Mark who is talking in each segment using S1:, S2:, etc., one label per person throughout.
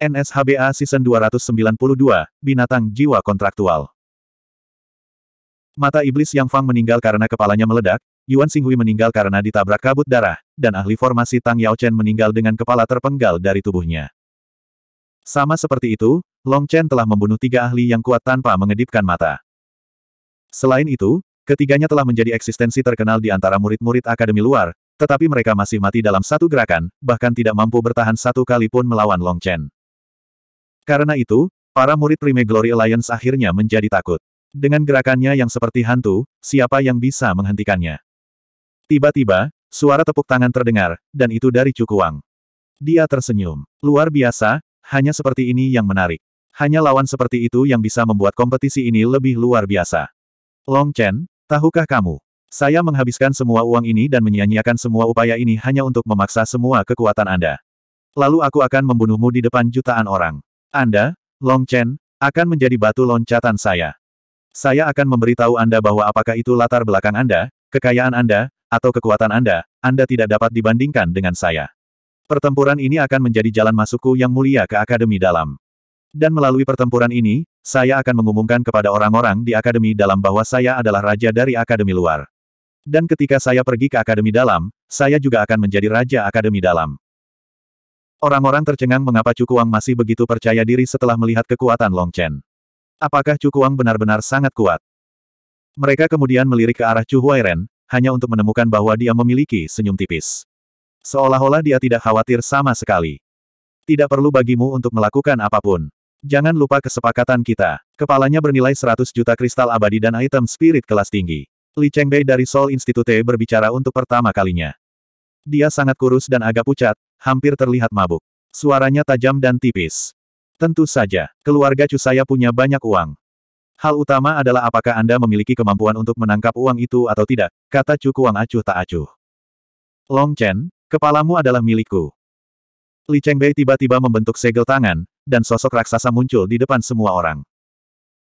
S1: NSHBA Season 292, Binatang Jiwa Kontraktual Mata Iblis Yang Fang meninggal karena kepalanya meledak, Yuan Singhui meninggal karena ditabrak kabut darah, dan ahli formasi Tang Yao Chen meninggal dengan kepala terpenggal dari tubuhnya. Sama seperti itu, Long Chen telah membunuh tiga ahli yang kuat tanpa mengedipkan mata. Selain itu, ketiganya telah menjadi eksistensi terkenal di antara murid-murid akademi luar, tetapi mereka masih mati dalam satu gerakan, bahkan tidak mampu bertahan satu kali pun melawan Long Chen. Karena itu, para murid Prime Glory Alliance akhirnya menjadi takut. Dengan gerakannya yang seperti hantu, siapa yang bisa menghentikannya? Tiba-tiba, suara tepuk tangan terdengar, dan itu dari Cukuang. Dia tersenyum. Luar biasa, hanya seperti ini yang menarik. Hanya lawan seperti itu yang bisa membuat kompetisi ini lebih luar biasa. Long Chen, tahukah kamu? Saya menghabiskan semua uang ini dan menyia-nyiakan semua upaya ini hanya untuk memaksa semua kekuatan Anda. Lalu aku akan membunuhmu di depan jutaan orang. Anda, Long Chen, akan menjadi batu loncatan saya. Saya akan memberitahu Anda bahwa apakah itu latar belakang Anda, kekayaan Anda, atau kekuatan Anda, Anda tidak dapat dibandingkan dengan saya. Pertempuran ini akan menjadi jalan masukku yang mulia ke Akademi Dalam. Dan melalui pertempuran ini, saya akan mengumumkan kepada orang-orang di Akademi Dalam bahwa saya adalah raja dari Akademi Luar. Dan ketika saya pergi ke Akademi Dalam, saya juga akan menjadi raja Akademi Dalam. Orang-orang tercengang mengapa Cukuang masih begitu percaya diri setelah melihat kekuatan Long Chen. Apakah Cukuang benar-benar sangat kuat? Mereka kemudian melirik ke arah Chu Huairen, hanya untuk menemukan bahwa dia memiliki senyum tipis. Seolah-olah dia tidak khawatir sama sekali. Tidak perlu bagimu untuk melakukan apapun. Jangan lupa kesepakatan kita. Kepalanya bernilai 100 juta kristal abadi dan item spirit kelas tinggi. Li Chengbei dari Seoul Institute berbicara untuk pertama kalinya. Dia sangat kurus dan agak pucat, hampir terlihat mabuk. Suaranya tajam dan tipis. Tentu saja, keluarga Chu saya punya banyak uang. Hal utama adalah apakah Anda memiliki kemampuan untuk menangkap uang itu atau tidak, kata Chu Kuang acuh tak acuh. Long Chen, kepalamu adalah milikku. Li Chengbei tiba-tiba membentuk segel tangan, dan sosok raksasa muncul di depan semua orang.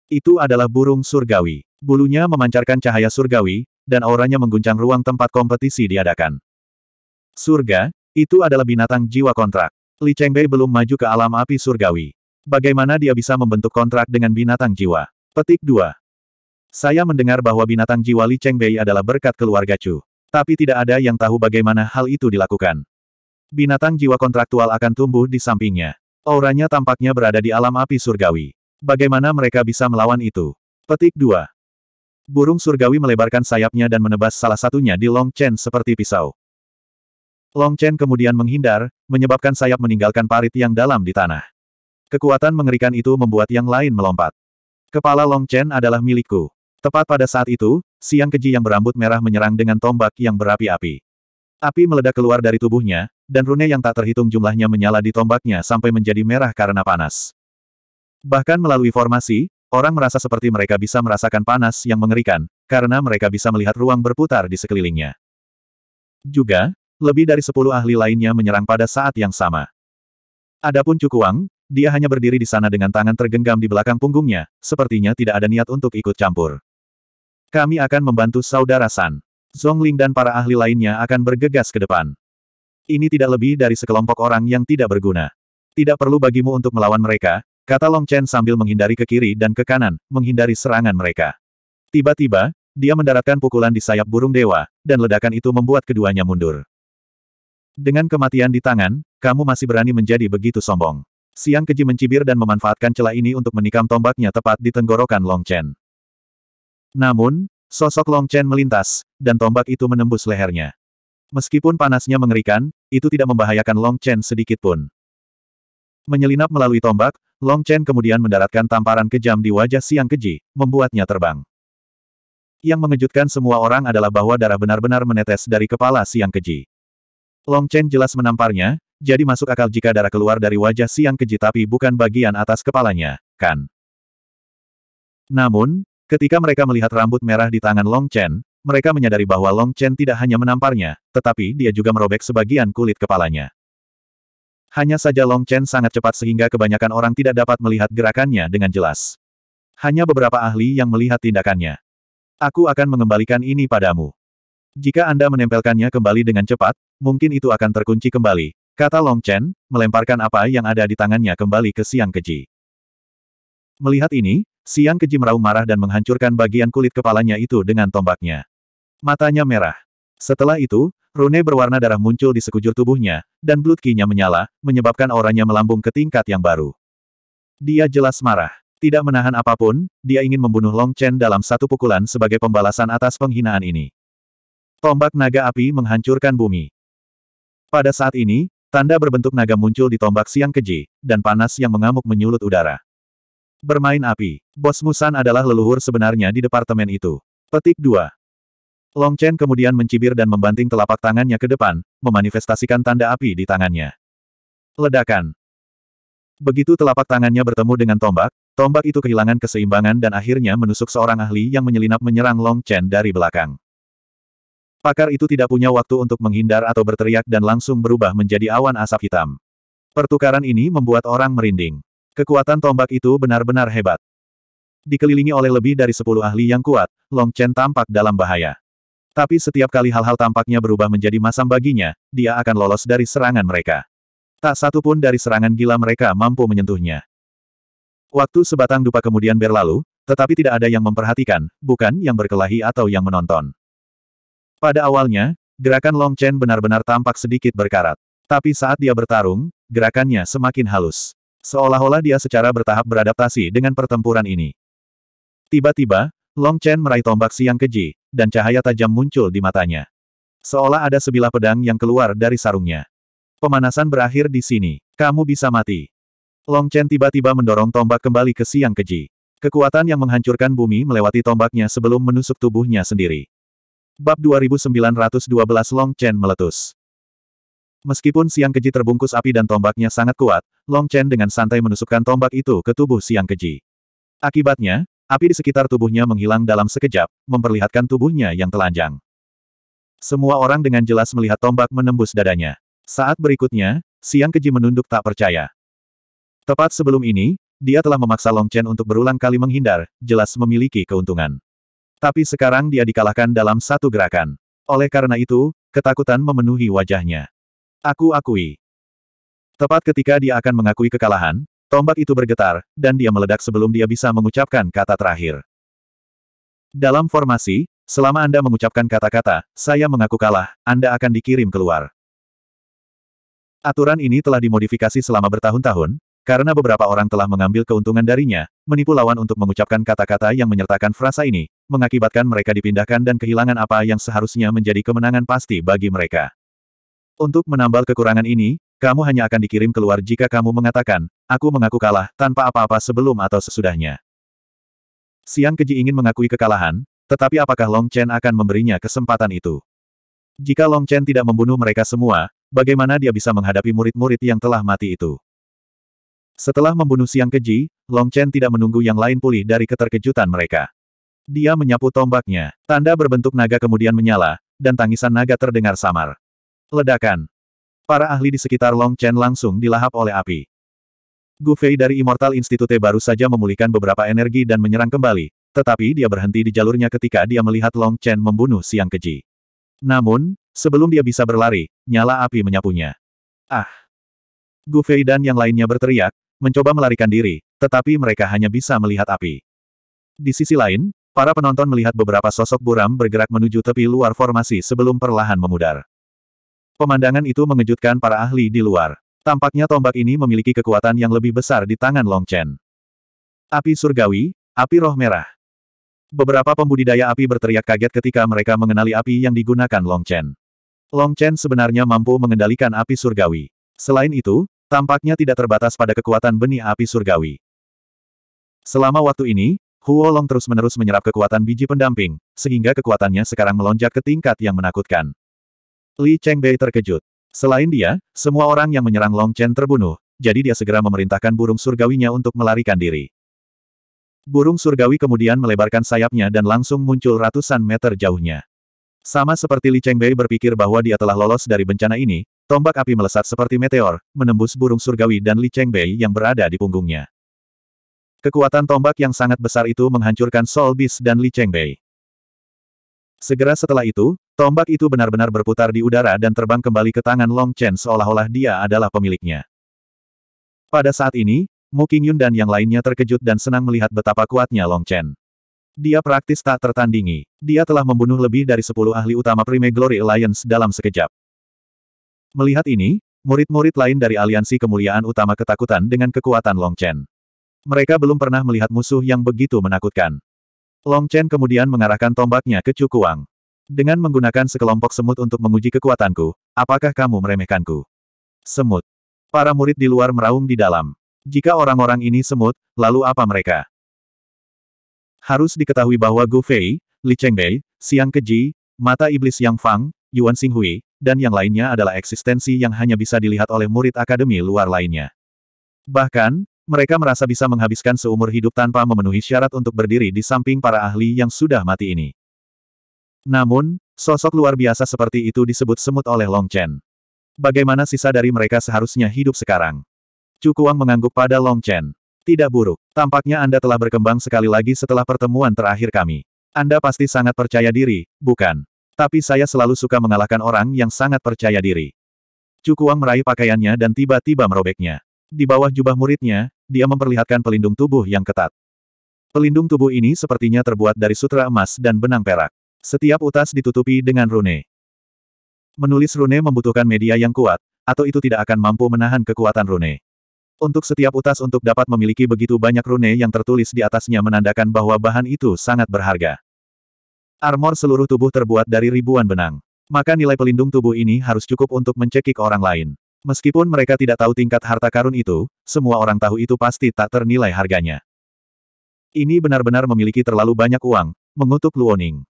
S1: Itu adalah burung surgawi. Bulunya memancarkan cahaya surgawi, dan auranya mengguncang ruang tempat kompetisi diadakan. Surga, itu adalah binatang jiwa kontrak. Li Chengbei belum maju ke alam api surgawi. Bagaimana dia bisa membentuk kontrak dengan binatang jiwa? Petik 2. Saya mendengar bahwa binatang jiwa Li Chengbei adalah berkat keluarga Chu. Tapi tidak ada yang tahu bagaimana hal itu dilakukan. Binatang jiwa kontraktual akan tumbuh di sampingnya. Auranya tampaknya berada di alam api surgawi. Bagaimana mereka bisa melawan itu? Petik 2. Burung surgawi melebarkan sayapnya dan menebas salah satunya di Long Chen seperti pisau. Long Chen kemudian menghindar, menyebabkan sayap meninggalkan parit yang dalam di tanah. Kekuatan mengerikan itu membuat yang lain melompat. Kepala Long Chen adalah milikku. Tepat pada saat itu, siang keji yang berambut merah menyerang dengan tombak yang berapi-api. Api meledak keluar dari tubuhnya, dan rune yang tak terhitung jumlahnya menyala di tombaknya sampai menjadi merah karena panas. Bahkan melalui formasi, orang merasa seperti mereka bisa merasakan panas yang mengerikan, karena mereka bisa melihat ruang berputar di sekelilingnya. Juga, lebih dari sepuluh ahli lainnya menyerang pada saat yang sama. Adapun Cukuang, dia hanya berdiri di sana dengan tangan tergenggam di belakang punggungnya, sepertinya tidak ada niat untuk ikut campur. Kami akan membantu saudara San. Zongling dan para ahli lainnya akan bergegas ke depan. Ini tidak lebih dari sekelompok orang yang tidak berguna. Tidak perlu bagimu untuk melawan mereka, kata Long Chen sambil menghindari ke kiri dan ke kanan, menghindari serangan mereka. Tiba-tiba, dia mendaratkan pukulan di sayap burung dewa, dan ledakan itu membuat keduanya mundur. Dengan kematian di tangan, kamu masih berani menjadi begitu sombong. Siang keji mencibir dan memanfaatkan celah ini untuk menikam tombaknya tepat di tenggorokan Long Chen. Namun, sosok Long Chen melintas, dan tombak itu menembus lehernya. Meskipun panasnya mengerikan, itu tidak membahayakan Long Chen sedikit pun. Menyelinap melalui tombak, Long Chen kemudian mendaratkan tamparan kejam di wajah Siang Keji, membuatnya terbang. Yang mengejutkan semua orang adalah bahwa darah benar-benar menetes dari kepala Siang Keji. Long Chen jelas menamparnya, jadi masuk akal jika darah keluar dari wajah siang keji tapi bukan bagian atas kepalanya, kan? Namun, ketika mereka melihat rambut merah di tangan Long Chen, mereka menyadari bahwa Long Chen tidak hanya menamparnya, tetapi dia juga merobek sebagian kulit kepalanya. Hanya saja Long Chen sangat cepat sehingga kebanyakan orang tidak dapat melihat gerakannya dengan jelas. Hanya beberapa ahli yang melihat tindakannya. Aku akan mengembalikan ini padamu. Jika Anda menempelkannya kembali dengan cepat, mungkin itu akan terkunci kembali, kata Long Chen, melemparkan apa yang ada di tangannya kembali ke Siang Keji. Melihat ini, Siang Keji meraung marah dan menghancurkan bagian kulit kepalanya itu dengan tombaknya. Matanya merah. Setelah itu, rune berwarna darah muncul di sekujur tubuhnya, dan blood ki-nya menyala, menyebabkan auranya melambung ke tingkat yang baru. Dia jelas marah. Tidak menahan apapun, dia ingin membunuh Long Chen dalam satu pukulan sebagai pembalasan atas penghinaan ini. Tombak naga api menghancurkan bumi. Pada saat ini, tanda berbentuk naga muncul di tombak siang keji, dan panas yang mengamuk menyulut udara. Bermain api, bos Musan adalah leluhur sebenarnya di departemen itu. Petik 2. Long Chen kemudian mencibir dan membanting telapak tangannya ke depan, memanifestasikan tanda api di tangannya. Ledakan. Begitu telapak tangannya bertemu dengan tombak, tombak itu kehilangan keseimbangan dan akhirnya menusuk seorang ahli yang menyelinap menyerang Long Chen dari belakang. Pakar itu tidak punya waktu untuk menghindar atau berteriak dan langsung berubah menjadi awan asap hitam. Pertukaran ini membuat orang merinding. Kekuatan tombak itu benar-benar hebat. Dikelilingi oleh lebih dari sepuluh ahli yang kuat, Long Chen tampak dalam bahaya. Tapi setiap kali hal-hal tampaknya berubah menjadi masam baginya, dia akan lolos dari serangan mereka. Tak satu pun dari serangan gila mereka mampu menyentuhnya. Waktu sebatang dupa kemudian berlalu, tetapi tidak ada yang memperhatikan, bukan yang berkelahi atau yang menonton. Pada awalnya, gerakan Long Chen benar-benar tampak sedikit berkarat. Tapi saat dia bertarung, gerakannya semakin halus. Seolah-olah dia secara bertahap beradaptasi dengan pertempuran ini. Tiba-tiba, Long Chen meraih tombak siang keji, dan cahaya tajam muncul di matanya. Seolah ada sebilah pedang yang keluar dari sarungnya. Pemanasan berakhir di sini. Kamu bisa mati. Long Chen tiba-tiba mendorong tombak kembali ke siang keji. Kekuatan yang menghancurkan bumi melewati tombaknya sebelum menusuk tubuhnya sendiri. Bab 2912 Long Chen meletus. Meskipun Siang Keji terbungkus api dan tombaknya sangat kuat, Long Chen dengan santai menusukkan tombak itu ke tubuh Siang Keji. Akibatnya, api di sekitar tubuhnya menghilang dalam sekejap, memperlihatkan tubuhnya yang telanjang. Semua orang dengan jelas melihat tombak menembus dadanya. Saat berikutnya, Siang Keji menunduk tak percaya. Tepat sebelum ini, dia telah memaksa Long Chen untuk berulang kali menghindar, jelas memiliki keuntungan. Tapi sekarang dia dikalahkan dalam satu gerakan. Oleh karena itu, ketakutan memenuhi wajahnya. Aku akui. Tepat ketika dia akan mengakui kekalahan, tombak itu bergetar, dan dia meledak sebelum dia bisa mengucapkan kata terakhir. Dalam formasi, selama Anda mengucapkan kata-kata, saya mengaku kalah, Anda akan dikirim keluar. Aturan ini telah dimodifikasi selama bertahun-tahun, karena beberapa orang telah mengambil keuntungan darinya, menipu lawan untuk mengucapkan kata-kata yang menyertakan frasa ini, mengakibatkan mereka dipindahkan dan kehilangan apa yang seharusnya menjadi kemenangan pasti bagi mereka. Untuk menambal kekurangan ini, kamu hanya akan dikirim keluar jika kamu mengatakan, aku mengaku kalah, tanpa apa-apa sebelum atau sesudahnya. Siang Keji ingin mengakui kekalahan, tetapi apakah Long Chen akan memberinya kesempatan itu? Jika Long Chen tidak membunuh mereka semua, bagaimana dia bisa menghadapi murid-murid yang telah mati itu? Setelah membunuh Siang Keji, Long Chen tidak menunggu yang lain pulih dari keterkejutan mereka. Dia menyapu tombaknya. Tanda berbentuk naga kemudian menyala, dan tangisan naga terdengar samar. Ledakan. Para ahli di sekitar Long Chen langsung dilahap oleh api. Gu Fei dari Immortal Institute baru saja memulihkan beberapa energi dan menyerang kembali, tetapi dia berhenti di jalurnya ketika dia melihat Long Chen membunuh Siang Keji. Namun, sebelum dia bisa berlari, nyala api menyapunya. Ah! Gu Fei dan yang lainnya berteriak, mencoba melarikan diri, tetapi mereka hanya bisa melihat api. Di sisi lain, para penonton melihat beberapa sosok buram bergerak menuju tepi luar formasi sebelum perlahan memudar. Pemandangan itu mengejutkan para ahli di luar. Tampaknya tombak ini memiliki kekuatan yang lebih besar di tangan Long Chen. Api surgawi, api roh merah. Beberapa pembudidaya api berteriak kaget ketika mereka mengenali api yang digunakan Long Chen. Long Chen sebenarnya mampu mengendalikan api surgawi. Selain itu, Tampaknya tidak terbatas pada kekuatan benih api surgawi. Selama waktu ini, Huo Long terus-menerus menyerap kekuatan biji pendamping, sehingga kekuatannya sekarang melonjak ke tingkat yang menakutkan. Li Chengbei terkejut. Selain dia, semua orang yang menyerang Long Chen terbunuh, jadi dia segera memerintahkan burung surgawinya untuk melarikan diri. Burung surgawi kemudian melebarkan sayapnya dan langsung muncul ratusan meter jauhnya. Sama seperti Li Chengbei berpikir bahwa dia telah lolos dari bencana ini, Tombak api melesat seperti meteor, menembus burung surgawi dan Li Chengbei yang berada di punggungnya. Kekuatan tombak yang sangat besar itu menghancurkan Soul Beast dan Li Chengbei. Segera setelah itu, tombak itu benar-benar berputar di udara dan terbang kembali ke tangan Long Chen seolah-olah dia adalah pemiliknya. Pada saat ini, Mu Qingyun dan yang lainnya terkejut dan senang melihat betapa kuatnya Long Chen. Dia praktis tak tertandingi. Dia telah membunuh lebih dari 10 ahli utama Prime Glory Alliance dalam sekejap. Melihat ini, murid-murid lain dari aliansi kemuliaan utama ketakutan dengan kekuatan Long Chen. Mereka belum pernah melihat musuh yang begitu menakutkan. Long Chen kemudian mengarahkan tombaknya ke Cukuang. Dengan menggunakan sekelompok semut untuk menguji kekuatanku, apakah kamu meremehkanku? Semut. Para murid di luar meraung di dalam. Jika orang-orang ini semut, lalu apa mereka? Harus diketahui bahwa Gu Fei, Li Chengbei, Siang Keji, Mata Iblis Yang Fang, Yuan Xinghui, dan yang lainnya adalah eksistensi yang hanya bisa dilihat oleh murid akademi luar lainnya. Bahkan, mereka merasa bisa menghabiskan seumur hidup tanpa memenuhi syarat untuk berdiri di samping para ahli yang sudah mati ini. Namun, sosok luar biasa seperti itu disebut semut oleh Long Chen. Bagaimana sisa dari mereka seharusnya hidup sekarang? Cukuang mengangguk pada Long Chen. Tidak buruk, tampaknya Anda telah berkembang sekali lagi setelah pertemuan terakhir kami. Anda pasti sangat percaya diri, bukan? Tapi saya selalu suka mengalahkan orang yang sangat percaya diri. Cukuang meraih pakaiannya dan tiba-tiba merobeknya. Di bawah jubah muridnya, dia memperlihatkan pelindung tubuh yang ketat. Pelindung tubuh ini sepertinya terbuat dari sutra emas dan benang perak. Setiap utas ditutupi dengan rune. Menulis rune membutuhkan media yang kuat, atau itu tidak akan mampu menahan kekuatan rune. Untuk setiap utas untuk dapat memiliki begitu banyak rune yang tertulis di atasnya menandakan bahwa bahan itu sangat berharga. Armor seluruh tubuh terbuat dari ribuan benang. Maka nilai pelindung tubuh ini harus cukup untuk mencekik orang lain. Meskipun mereka tidak tahu tingkat harta karun itu, semua orang tahu itu pasti tak ternilai harganya. Ini benar-benar memiliki terlalu banyak uang, mengutuk Luoning.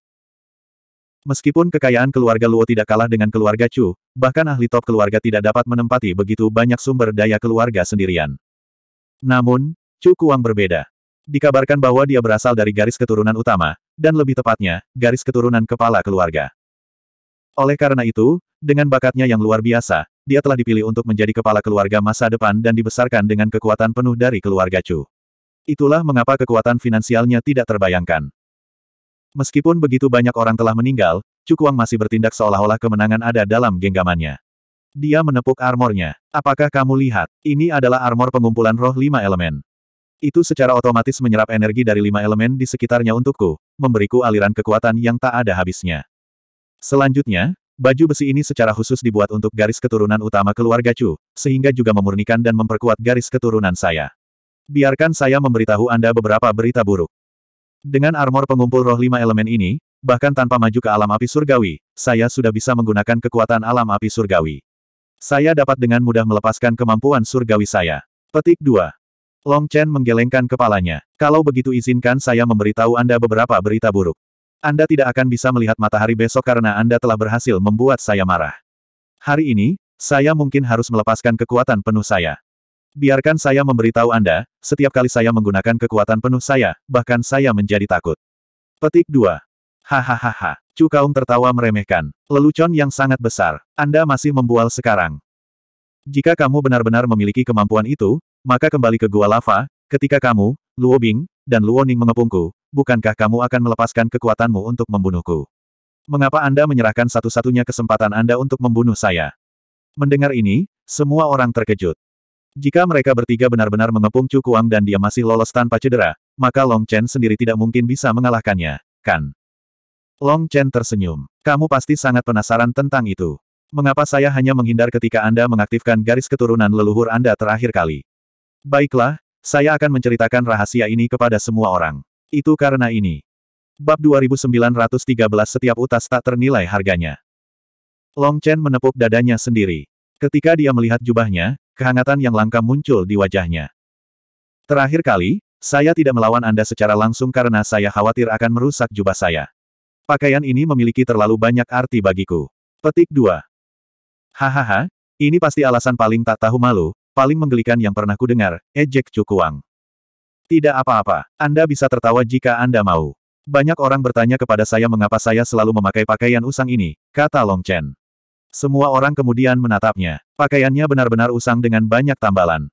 S1: Meskipun kekayaan keluarga Luo tidak kalah dengan keluarga Chu, bahkan ahli top keluarga tidak dapat menempati begitu banyak sumber daya keluarga sendirian. Namun, Chu Kuang berbeda. Dikabarkan bahwa dia berasal dari garis keturunan utama, dan lebih tepatnya, garis keturunan kepala keluarga. Oleh karena itu, dengan bakatnya yang luar biasa, dia telah dipilih untuk menjadi kepala keluarga masa depan dan dibesarkan dengan kekuatan penuh dari keluarga Chu. Itulah mengapa kekuatan finansialnya tidak terbayangkan. Meskipun begitu banyak orang telah meninggal, Chu Kuang masih bertindak seolah-olah kemenangan ada dalam genggamannya. Dia menepuk armornya. Apakah kamu lihat? Ini adalah armor pengumpulan roh lima elemen. Itu secara otomatis menyerap energi dari lima elemen di sekitarnya untukku, memberiku aliran kekuatan yang tak ada habisnya. Selanjutnya, baju besi ini secara khusus dibuat untuk garis keturunan utama keluarga Chu, sehingga juga memurnikan dan memperkuat garis keturunan saya. Biarkan saya memberitahu Anda beberapa berita buruk. Dengan armor pengumpul roh lima elemen ini, bahkan tanpa maju ke alam api surgawi, saya sudah bisa menggunakan kekuatan alam api surgawi. Saya dapat dengan mudah melepaskan kemampuan surgawi saya. Petik 2. Long Chen menggelengkan kepalanya. Kalau begitu izinkan saya memberitahu Anda beberapa berita buruk. Anda tidak akan bisa melihat matahari besok karena Anda telah berhasil membuat saya marah. Hari ini, saya mungkin harus melepaskan kekuatan penuh saya. Biarkan saya memberitahu Anda, setiap kali saya menggunakan kekuatan penuh saya, bahkan saya menjadi takut. Petik 2. Hahaha. Chu Kaung tertawa meremehkan. Lelucon yang sangat besar. Anda masih membual sekarang. Jika kamu benar-benar memiliki kemampuan itu, maka kembali ke gua lava, ketika kamu, Luo Bing, dan Luo Ning mengepungku, bukankah kamu akan melepaskan kekuatanmu untuk membunuhku? Mengapa Anda menyerahkan satu-satunya kesempatan Anda untuk membunuh saya? Mendengar ini, semua orang terkejut. Jika mereka bertiga benar-benar mengepung Chu Kuang dan dia masih lolos tanpa cedera, maka Long Chen sendiri tidak mungkin bisa mengalahkannya, kan? Long Chen tersenyum. Kamu pasti sangat penasaran tentang itu. Mengapa saya hanya menghindar ketika Anda mengaktifkan garis keturunan leluhur Anda terakhir kali? Baiklah, saya akan menceritakan rahasia ini kepada semua orang. Itu karena ini. Bab 2913 setiap utas tak ternilai harganya. Long Chen menepuk dadanya sendiri. Ketika dia melihat jubahnya, kehangatan yang langka muncul di wajahnya. Terakhir kali, saya tidak melawan Anda secara langsung karena saya khawatir akan merusak jubah saya. Pakaian ini memiliki terlalu banyak arti bagiku. Petik 2. Hahaha, ini pasti alasan paling tak tahu malu, paling menggelikan yang pernah kudengar, ejek eh cukuang. Tidak apa-apa, Anda bisa tertawa jika Anda mau. Banyak orang bertanya kepada saya mengapa saya selalu memakai pakaian usang ini, kata Long Chen. Semua orang kemudian menatapnya. Pakaiannya benar-benar usang dengan banyak tambalan.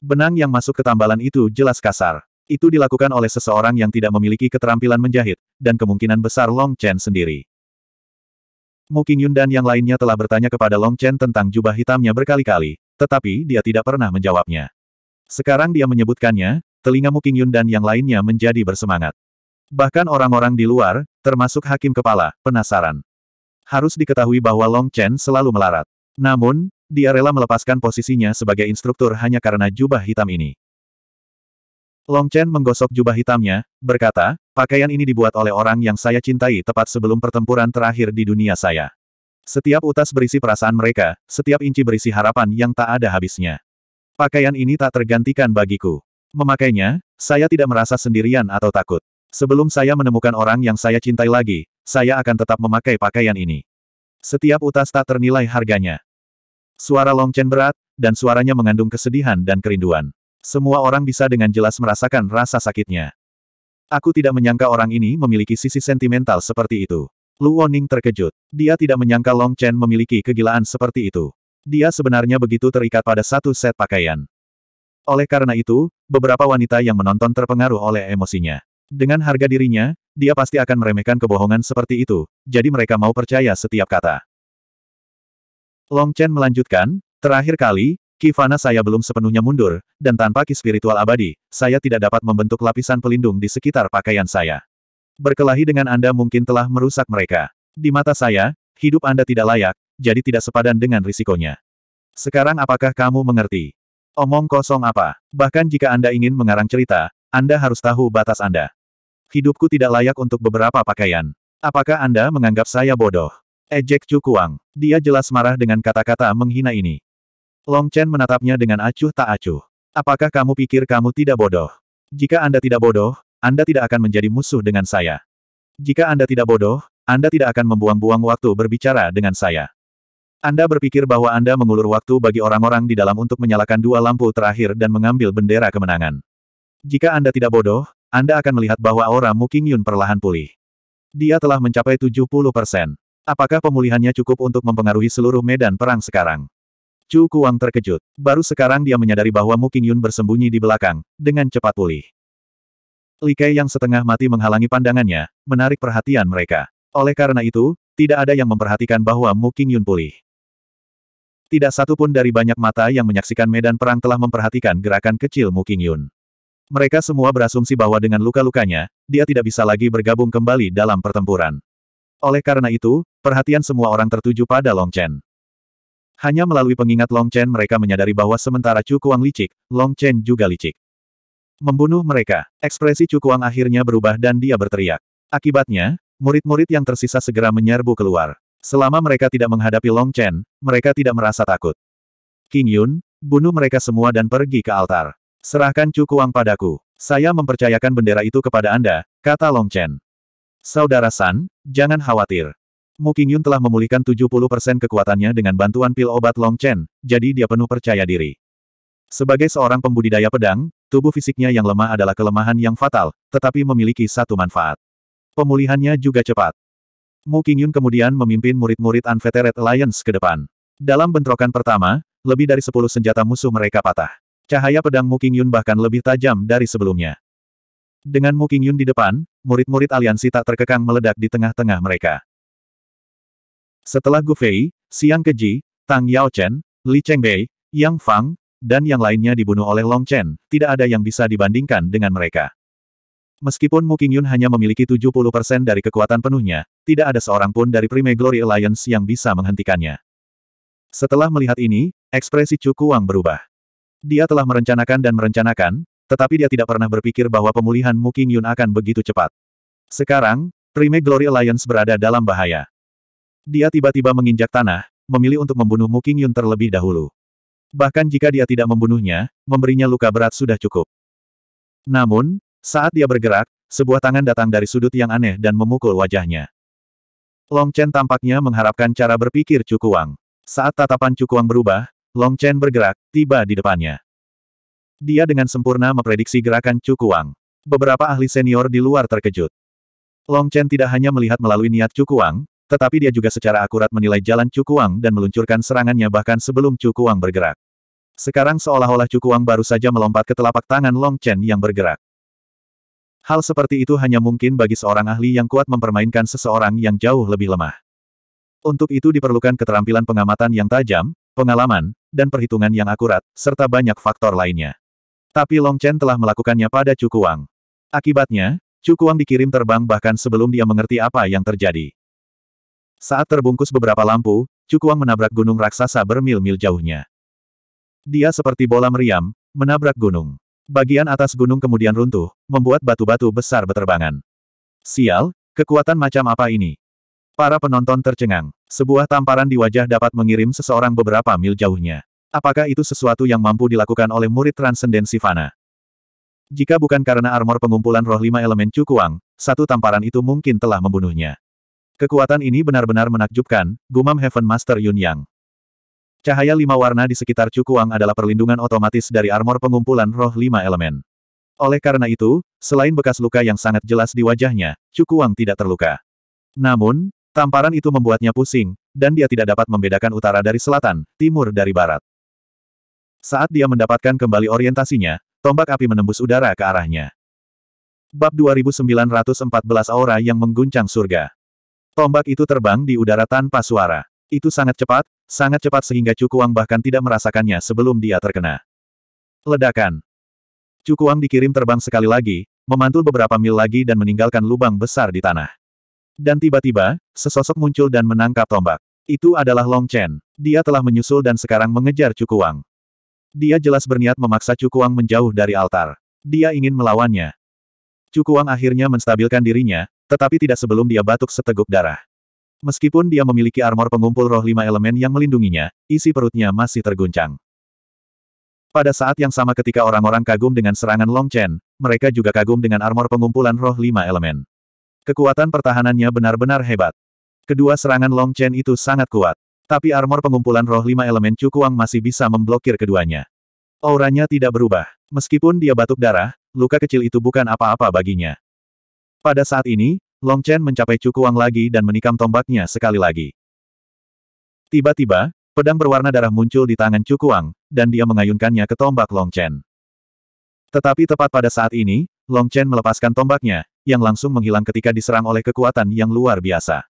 S1: Benang yang masuk ke tambalan itu jelas kasar. Itu dilakukan oleh seseorang yang tidak memiliki keterampilan menjahit, dan kemungkinan besar Long Chen sendiri. Mu Qingyun dan yang lainnya telah bertanya kepada Long Chen tentang jubah hitamnya berkali-kali, tetapi dia tidak pernah menjawabnya. Sekarang dia menyebutkannya, telinga Muking Yun dan yang lainnya menjadi bersemangat. Bahkan orang-orang di luar, termasuk hakim kepala, penasaran. Harus diketahui bahwa Long Chen selalu melarat. Namun, dia rela melepaskan posisinya sebagai instruktur hanya karena jubah hitam ini. Long Chen menggosok jubah hitamnya, berkata, pakaian ini dibuat oleh orang yang saya cintai tepat sebelum pertempuran terakhir di dunia saya. Setiap utas berisi perasaan mereka, setiap inci berisi harapan yang tak ada habisnya. Pakaian ini tak tergantikan bagiku. Memakainya, saya tidak merasa sendirian atau takut. Sebelum saya menemukan orang yang saya cintai lagi, saya akan tetap memakai pakaian ini. Setiap utas tak ternilai harganya. Suara Longchen berat, dan suaranya mengandung kesedihan dan kerinduan. Semua orang bisa dengan jelas merasakan rasa sakitnya. Aku tidak menyangka orang ini memiliki sisi sentimental seperti itu. Lu Woning terkejut. Dia tidak menyangka Long Chen memiliki kegilaan seperti itu. Dia sebenarnya begitu terikat pada satu set pakaian. Oleh karena itu, beberapa wanita yang menonton terpengaruh oleh emosinya. Dengan harga dirinya, dia pasti akan meremehkan kebohongan seperti itu, jadi mereka mau percaya setiap kata. Long Chen melanjutkan, terakhir kali, Kivana saya belum sepenuhnya mundur, dan tanpa ki spiritual abadi, saya tidak dapat membentuk lapisan pelindung di sekitar pakaian saya. Berkelahi dengan Anda mungkin telah merusak mereka. Di mata saya, hidup Anda tidak layak, jadi tidak sepadan dengan risikonya. Sekarang apakah kamu mengerti? Omong kosong apa? Bahkan jika Anda ingin mengarang cerita, Anda harus tahu batas Anda. Hidupku tidak layak untuk beberapa pakaian. Apakah Anda menganggap saya bodoh? Ejek Cukuang. Dia jelas marah dengan kata-kata menghina ini. Long Chen menatapnya dengan acuh tak acuh. Apakah kamu pikir kamu tidak bodoh? Jika Anda tidak bodoh, anda tidak akan menjadi musuh dengan saya. Jika Anda tidak bodoh, Anda tidak akan membuang-buang waktu berbicara dengan saya. Anda berpikir bahwa Anda mengulur waktu bagi orang-orang di dalam untuk menyalakan dua lampu terakhir dan mengambil bendera kemenangan. Jika Anda tidak bodoh, Anda akan melihat bahwa aura Muking Yun perlahan pulih. Dia telah mencapai 70 persen. Apakah pemulihannya cukup untuk mempengaruhi seluruh medan perang sekarang? Chu Kuang terkejut. Baru sekarang dia menyadari bahwa Mu Yun bersembunyi di belakang, dengan cepat pulih. Li Kei yang setengah mati menghalangi pandangannya, menarik perhatian mereka. Oleh karena itu, tidak ada yang memperhatikan bahwa Mu King Yun pulih. Tidak satu pun dari banyak mata yang menyaksikan medan perang telah memperhatikan gerakan kecil Mu King Yun. Mereka semua berasumsi bahwa dengan luka-lukanya, dia tidak bisa lagi bergabung kembali dalam pertempuran. Oleh karena itu, perhatian semua orang tertuju pada Long Chen. Hanya melalui pengingat Long Chen mereka menyadari bahwa sementara Chu Kuang licik, Long Chen juga licik. Membunuh mereka. Ekspresi Cukuang akhirnya berubah dan dia berteriak. Akibatnya, murid-murid yang tersisa segera menyerbu keluar. Selama mereka tidak menghadapi Long Chen, mereka tidak merasa takut. King Yun, bunuh mereka semua dan pergi ke altar. Serahkan Cukuang padaku. Saya mempercayakan bendera itu kepada Anda, kata Long Chen. Saudara San, jangan khawatir. Mu King Yun telah memulihkan 70% kekuatannya dengan bantuan pil obat Long Chen, jadi dia penuh percaya diri. Sebagai seorang pembudidaya pedang, tubuh fisiknya yang lemah adalah kelemahan yang fatal, tetapi memiliki satu manfaat. Pemulihannya juga cepat. Mu Qingyun kemudian memimpin murid-murid Unvetered Alliance ke depan. Dalam bentrokan pertama, lebih dari sepuluh senjata musuh mereka patah. Cahaya pedang Mu Qingyun bahkan lebih tajam dari sebelumnya. Dengan Mu Qingyun di depan, murid-murid aliansi tak terkekang meledak di tengah-tengah mereka. Setelah Gu Fei, Xiang Keji, Tang Yao Chen, Li Chengbei, Yang Fang, dan yang lainnya dibunuh oleh Long Chen, tidak ada yang bisa dibandingkan dengan mereka. Meskipun Mu Qingyun hanya memiliki 70% dari kekuatan penuhnya, tidak ada seorang pun dari Prime Glory Alliance yang bisa menghentikannya. Setelah melihat ini, ekspresi Chu Kuang berubah. Dia telah merencanakan dan merencanakan, tetapi dia tidak pernah berpikir bahwa pemulihan Mu Qingyun akan begitu cepat. Sekarang, Prime Glory Alliance berada dalam bahaya. Dia tiba-tiba menginjak tanah, memilih untuk membunuh Mu Qingyun terlebih dahulu. Bahkan jika dia tidak membunuhnya, memberinya luka berat sudah cukup. Namun, saat dia bergerak, sebuah tangan datang dari sudut yang aneh dan memukul wajahnya. Long Chen tampaknya mengharapkan cara berpikir Cukuang. Saat tatapan Cukuang berubah, Long Chen bergerak, tiba di depannya. Dia dengan sempurna memprediksi gerakan Cukuang. Beberapa ahli senior di luar terkejut. Long Chen tidak hanya melihat melalui niat Cukuang, tetapi dia juga secara akurat menilai jalan Cukuang dan meluncurkan serangannya bahkan sebelum Cukuang bergerak. Sekarang seolah-olah Cukuang baru saja melompat ke telapak tangan Long Chen yang bergerak. Hal seperti itu hanya mungkin bagi seorang ahli yang kuat mempermainkan seseorang yang jauh lebih lemah. Untuk itu diperlukan keterampilan pengamatan yang tajam, pengalaman, dan perhitungan yang akurat, serta banyak faktor lainnya. Tapi Long Chen telah melakukannya pada Cukuang. Akibatnya, Cukuang dikirim terbang bahkan sebelum dia mengerti apa yang terjadi. Saat terbungkus beberapa lampu, Cukuang menabrak gunung raksasa bermil-mil jauhnya. Dia seperti bola meriam, menabrak gunung. Bagian atas gunung kemudian runtuh, membuat batu-batu besar beterbangan. Sial, kekuatan macam apa ini? Para penonton tercengang. Sebuah tamparan di wajah dapat mengirim seseorang beberapa mil jauhnya. Apakah itu sesuatu yang mampu dilakukan oleh murid transendensi Fana? Jika bukan karena armor pengumpulan roh lima elemen Cukuang, satu tamparan itu mungkin telah membunuhnya. Kekuatan ini benar-benar menakjubkan, gumam Heaven Master Yun Yang. Cahaya lima warna di sekitar Cukuang adalah perlindungan otomatis dari armor pengumpulan roh lima elemen. Oleh karena itu, selain bekas luka yang sangat jelas di wajahnya, Cukuang tidak terluka. Namun, tamparan itu membuatnya pusing, dan dia tidak dapat membedakan utara dari selatan, timur dari barat. Saat dia mendapatkan kembali orientasinya, tombak api menembus udara ke arahnya. Bab 2914 Aura yang mengguncang surga Tombak itu terbang di udara tanpa suara. Itu sangat cepat, sangat cepat sehingga Cukuang bahkan tidak merasakannya sebelum dia terkena. Ledakan. Cukuang dikirim terbang sekali lagi, memantul beberapa mil lagi dan meninggalkan lubang besar di tanah. Dan tiba-tiba, sesosok muncul dan menangkap tombak. Itu adalah Long Chen. Dia telah menyusul dan sekarang mengejar Cukuang. Dia jelas berniat memaksa Cukuang menjauh dari altar. Dia ingin melawannya. Cukuang akhirnya menstabilkan dirinya, tetapi tidak sebelum dia batuk seteguk darah. Meskipun dia memiliki armor pengumpul roh lima elemen yang melindunginya, isi perutnya masih terguncang. Pada saat yang sama ketika orang-orang kagum dengan serangan Long Chen, mereka juga kagum dengan armor pengumpulan roh lima elemen. Kekuatan pertahanannya benar-benar hebat. Kedua serangan Long Chen itu sangat kuat. Tapi armor pengumpulan roh lima elemen Cukuang masih bisa memblokir keduanya. Auranya tidak berubah. Meskipun dia batuk darah, luka kecil itu bukan apa-apa baginya. Pada saat ini, Long Chen mencapai Cukuang lagi dan menikam tombaknya sekali lagi. Tiba-tiba, pedang berwarna darah muncul di tangan Cukuang, dan dia mengayunkannya ke tombak Long Chen. Tetapi tepat pada saat ini, Long Chen melepaskan tombaknya, yang langsung menghilang ketika diserang oleh kekuatan yang luar biasa.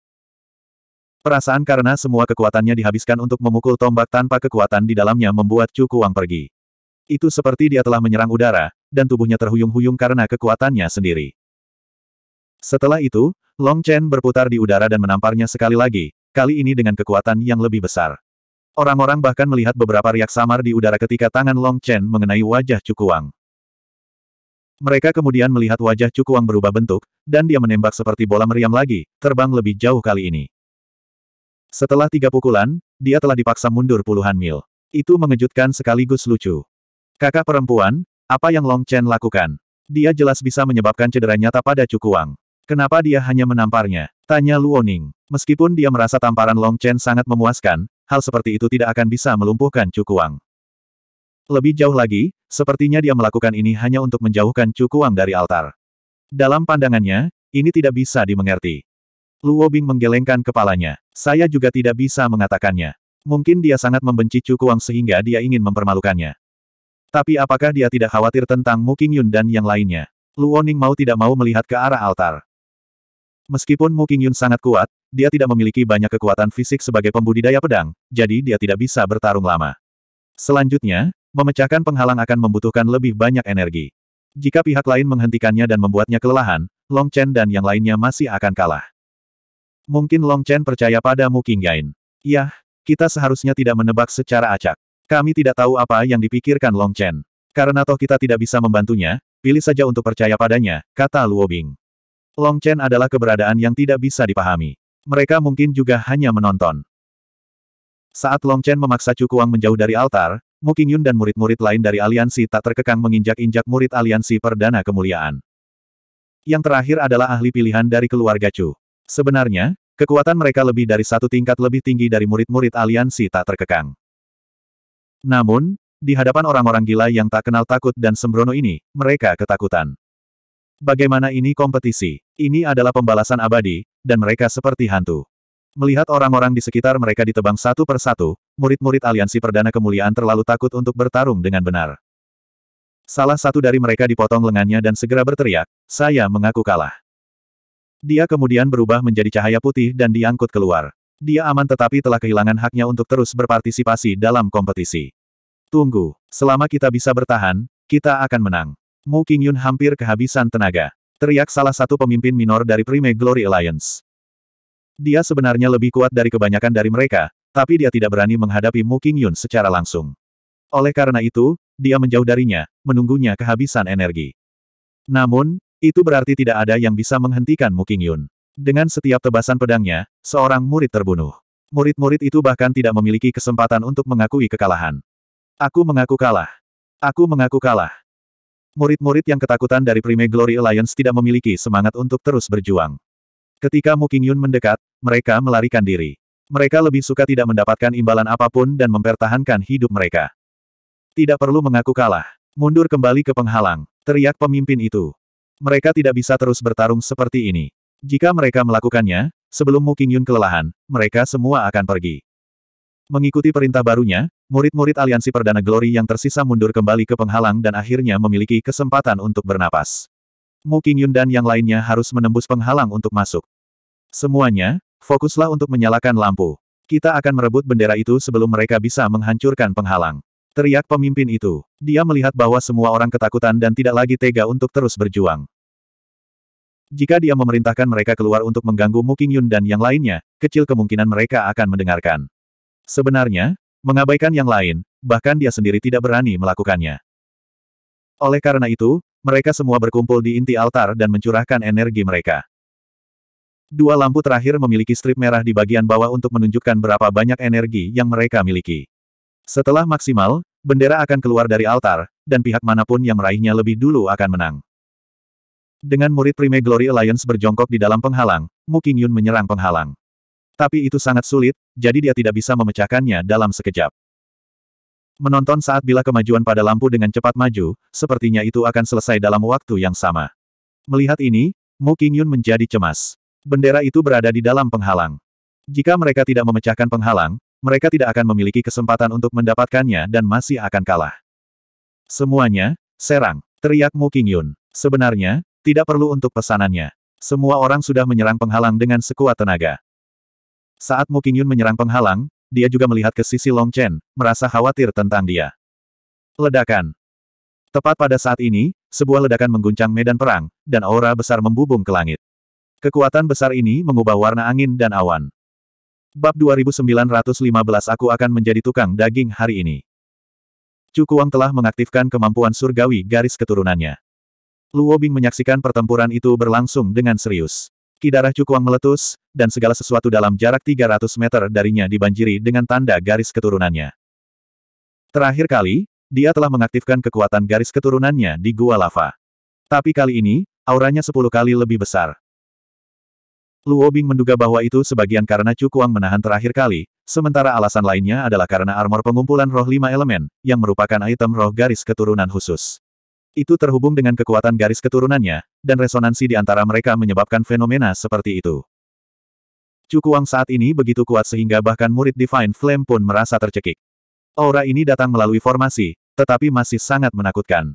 S1: Perasaan karena semua kekuatannya dihabiskan untuk memukul tombak tanpa kekuatan di dalamnya membuat Chu Kuang pergi. Itu seperti dia telah menyerang udara, dan tubuhnya terhuyung-huyung karena kekuatannya sendiri. Setelah itu, Long Chen berputar di udara dan menamparnya sekali lagi, kali ini dengan kekuatan yang lebih besar. Orang-orang bahkan melihat beberapa riak samar di udara ketika tangan Long Chen mengenai wajah Cukuang. Mereka kemudian melihat wajah Cukuang berubah bentuk, dan dia menembak seperti bola meriam lagi, terbang lebih jauh kali ini. Setelah tiga pukulan, dia telah dipaksa mundur puluhan mil. Itu mengejutkan sekaligus lucu. Kakak perempuan, apa yang Long Chen lakukan? Dia jelas bisa menyebabkan cedera nyata pada Cukuang. Kenapa dia hanya menamparnya? Tanya Luoning. Meskipun dia merasa tamparan Long Chen sangat memuaskan, hal seperti itu tidak akan bisa melumpuhkan Chu Kuang. Lebih jauh lagi, sepertinya dia melakukan ini hanya untuk menjauhkan Chu Kuang dari altar. Dalam pandangannya, ini tidak bisa dimengerti. Luo Bing menggelengkan kepalanya. Saya juga tidak bisa mengatakannya. Mungkin dia sangat membenci Chu Kuang sehingga dia ingin mempermalukannya. Tapi apakah dia tidak khawatir tentang Mu Qingyun dan yang lainnya? Luoning mau tidak mau melihat ke arah altar. Meskipun Mu Qingyun sangat kuat, dia tidak memiliki banyak kekuatan fisik sebagai pembudidaya pedang, jadi dia tidak bisa bertarung lama. Selanjutnya, memecahkan penghalang akan membutuhkan lebih banyak energi. Jika pihak lain menghentikannya dan membuatnya kelelahan, Long Chen dan yang lainnya masih akan kalah. Mungkin Long Chen percaya pada Mu Qingyun. Yah, kita seharusnya tidak menebak secara acak. Kami tidak tahu apa yang dipikirkan Long Chen. Karena toh kita tidak bisa membantunya, pilih saja untuk percaya padanya, kata Luo Bing. Long Chen adalah keberadaan yang tidak bisa dipahami. Mereka mungkin juga hanya menonton. Saat Long Chen memaksa Chu Kuang menjauh dari altar, Mu Qingyun dan murid-murid lain dari aliansi tak terkekang menginjak-injak murid aliansi Perdana Kemuliaan. Yang terakhir adalah ahli pilihan dari keluarga Chu. Sebenarnya, kekuatan mereka lebih dari satu tingkat lebih tinggi dari murid-murid aliansi tak terkekang. Namun, di hadapan orang-orang gila yang tak kenal takut dan sembrono ini, mereka ketakutan. Bagaimana ini kompetisi? Ini adalah pembalasan abadi, dan mereka seperti hantu. Melihat orang-orang di sekitar mereka ditebang satu persatu, murid-murid aliansi Perdana Kemuliaan terlalu takut untuk bertarung dengan benar. Salah satu dari mereka dipotong lengannya dan segera berteriak, saya mengaku kalah. Dia kemudian berubah menjadi cahaya putih dan diangkut keluar. Dia aman tetapi telah kehilangan haknya untuk terus berpartisipasi dalam kompetisi. Tunggu, selama kita bisa bertahan, kita akan menang. Mukingyun Qingyun hampir kehabisan tenaga. Teriak salah satu pemimpin minor dari Prime Glory Alliance. Dia sebenarnya lebih kuat dari kebanyakan dari mereka, tapi dia tidak berani menghadapi Mukingyun Qingyun secara langsung. Oleh karena itu, dia menjauh darinya, menunggunya kehabisan energi. Namun, itu berarti tidak ada yang bisa menghentikan Mu Qingyun. Dengan setiap tebasan pedangnya, seorang murid terbunuh. Murid-murid itu bahkan tidak memiliki kesempatan untuk mengakui kekalahan. Aku mengaku kalah. Aku mengaku kalah. Murid-murid yang ketakutan dari Prime Glory Alliance tidak memiliki semangat untuk terus berjuang. Ketika Mu Qingyun mendekat, mereka melarikan diri. Mereka lebih suka tidak mendapatkan imbalan apapun dan mempertahankan hidup mereka. Tidak perlu mengaku kalah. Mundur kembali ke penghalang. Teriak pemimpin itu. Mereka tidak bisa terus bertarung seperti ini. Jika mereka melakukannya, sebelum Mu Qingyun kelelahan, mereka semua akan pergi. Mengikuti perintah barunya, murid-murid aliansi Perdana Glory yang tersisa mundur kembali ke penghalang dan akhirnya memiliki kesempatan untuk bernapas. Mu Yun dan yang lainnya harus menembus penghalang untuk masuk. Semuanya, fokuslah untuk menyalakan lampu. Kita akan merebut bendera itu sebelum mereka bisa menghancurkan penghalang. Teriak pemimpin itu. Dia melihat bahwa semua orang ketakutan dan tidak lagi tega untuk terus berjuang. Jika dia memerintahkan mereka keluar untuk mengganggu Mu Yun dan yang lainnya, kecil kemungkinan mereka akan mendengarkan. Sebenarnya, mengabaikan yang lain, bahkan dia sendiri tidak berani melakukannya. Oleh karena itu, mereka semua berkumpul di inti altar dan mencurahkan energi mereka. Dua lampu terakhir memiliki strip merah di bagian bawah untuk menunjukkan berapa banyak energi yang mereka miliki. Setelah maksimal, bendera akan keluar dari altar, dan pihak manapun yang meraihnya lebih dulu akan menang. Dengan murid Prime Glory Alliance berjongkok di dalam penghalang, Mu Qingyun menyerang penghalang. Tapi itu sangat sulit, jadi dia tidak bisa memecahkannya dalam sekejap. Menonton saat bila kemajuan pada lampu dengan cepat maju, sepertinya itu akan selesai dalam waktu yang sama. Melihat ini, Mu Qingyun menjadi cemas. Bendera itu berada di dalam penghalang. Jika mereka tidak memecahkan penghalang, mereka tidak akan memiliki kesempatan untuk mendapatkannya dan masih akan kalah. Semuanya, serang, teriak Mu Qingyun. Sebenarnya, tidak perlu untuk pesanannya. Semua orang sudah menyerang penghalang dengan sekuat tenaga. Saat Mu Qingyun menyerang penghalang, dia juga melihat ke sisi Long Chen, merasa khawatir tentang dia. Ledakan. Tepat pada saat ini, sebuah ledakan mengguncang medan perang, dan aura besar membubung ke langit. Kekuatan besar ini mengubah warna angin dan awan. Bab 2915 aku akan menjadi tukang daging hari ini. Cukuang telah mengaktifkan kemampuan surgawi garis keturunannya. Luo Bing menyaksikan pertempuran itu berlangsung dengan serius. Ki darah cukuang meletus, dan segala sesuatu dalam jarak 300 meter darinya dibanjiri dengan tanda garis keturunannya. Terakhir kali, dia telah mengaktifkan kekuatan garis keturunannya di gua lava. Tapi kali ini, auranya 10 kali lebih besar. Luo Bing menduga bahwa itu sebagian karena Cukuang menahan terakhir kali, sementara alasan lainnya adalah karena armor pengumpulan roh lima elemen, yang merupakan item roh garis keturunan khusus. Itu terhubung dengan kekuatan garis keturunannya, dan resonansi di antara mereka menyebabkan fenomena seperti itu. Cukuang saat ini begitu kuat sehingga bahkan murid Divine Flame pun merasa tercekik. Aura ini datang melalui formasi, tetapi masih sangat menakutkan.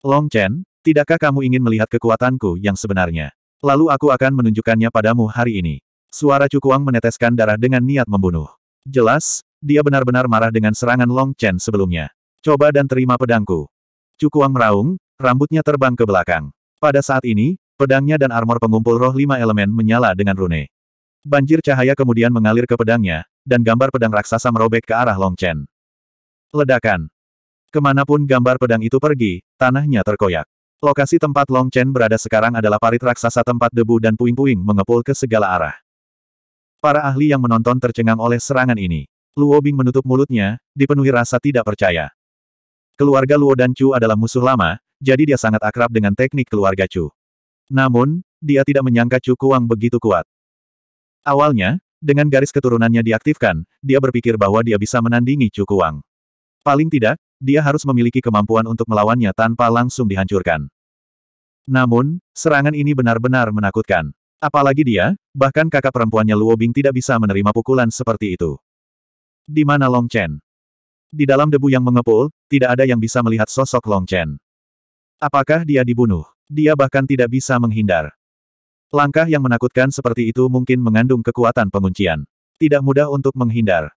S1: Long Chen, tidakkah kamu ingin melihat kekuatanku yang sebenarnya? Lalu aku akan menunjukkannya padamu hari ini. Suara Cukuang meneteskan darah dengan niat membunuh. Jelas, dia benar-benar marah dengan serangan Long Chen sebelumnya. Coba dan terima pedangku. Cukuang meraung, rambutnya terbang ke belakang. Pada saat ini, pedangnya dan armor pengumpul roh lima elemen menyala dengan rune. Banjir cahaya kemudian mengalir ke pedangnya, dan gambar pedang raksasa merobek ke arah Long Chen. Ledakan. Kemanapun gambar pedang itu pergi, tanahnya terkoyak. Lokasi tempat Long Chen berada sekarang adalah parit raksasa tempat debu dan puing-puing mengepul ke segala arah. Para ahli yang menonton tercengang oleh serangan ini. Luo Bing menutup mulutnya, dipenuhi rasa tidak percaya. Keluarga Luo dan Chu adalah musuh lama, jadi dia sangat akrab dengan teknik keluarga Chu. Namun, dia tidak menyangka Chu Kuang begitu kuat. Awalnya, dengan garis keturunannya diaktifkan, dia berpikir bahwa dia bisa menandingi Chu Kuang. Paling tidak, dia harus memiliki kemampuan untuk melawannya tanpa langsung dihancurkan. Namun, serangan ini benar-benar menakutkan. Apalagi dia, bahkan kakak perempuannya Luo Bing tidak bisa menerima pukulan seperti itu. Di mana Long Chen? Di dalam debu yang mengepul, tidak ada yang bisa melihat sosok Long Chen. Apakah dia dibunuh? Dia bahkan tidak bisa menghindar. Langkah yang menakutkan seperti itu mungkin mengandung kekuatan penguncian. Tidak mudah untuk menghindar.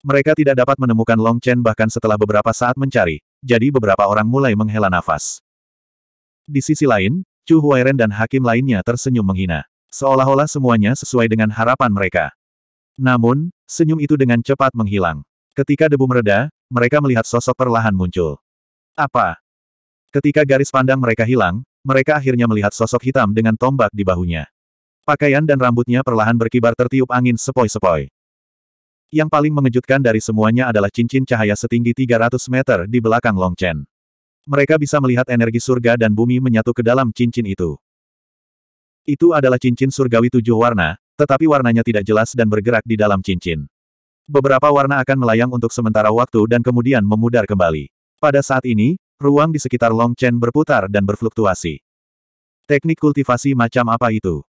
S1: Mereka tidak dapat menemukan Long Chen bahkan setelah beberapa saat mencari, jadi beberapa orang mulai menghela nafas. Di sisi lain, Chu Huairen dan hakim lainnya tersenyum menghina. Seolah-olah semuanya sesuai dengan harapan mereka. Namun, senyum itu dengan cepat menghilang. Ketika debu mereda, mereka melihat sosok perlahan muncul. Apa? Ketika garis pandang mereka hilang, mereka akhirnya melihat sosok hitam dengan tombak di bahunya. Pakaian dan rambutnya perlahan berkibar tertiup angin sepoi-sepoi. Yang paling mengejutkan dari semuanya adalah cincin cahaya setinggi 300 meter di belakang Long Chen. Mereka bisa melihat energi surga dan bumi menyatu ke dalam cincin itu. Itu adalah cincin surgawi tujuh warna, tetapi warnanya tidak jelas dan bergerak di dalam cincin. Beberapa warna akan melayang untuk sementara waktu dan kemudian memudar kembali. Pada saat ini, ruang di sekitar Long Chen berputar dan berfluktuasi. Teknik kultivasi macam apa itu?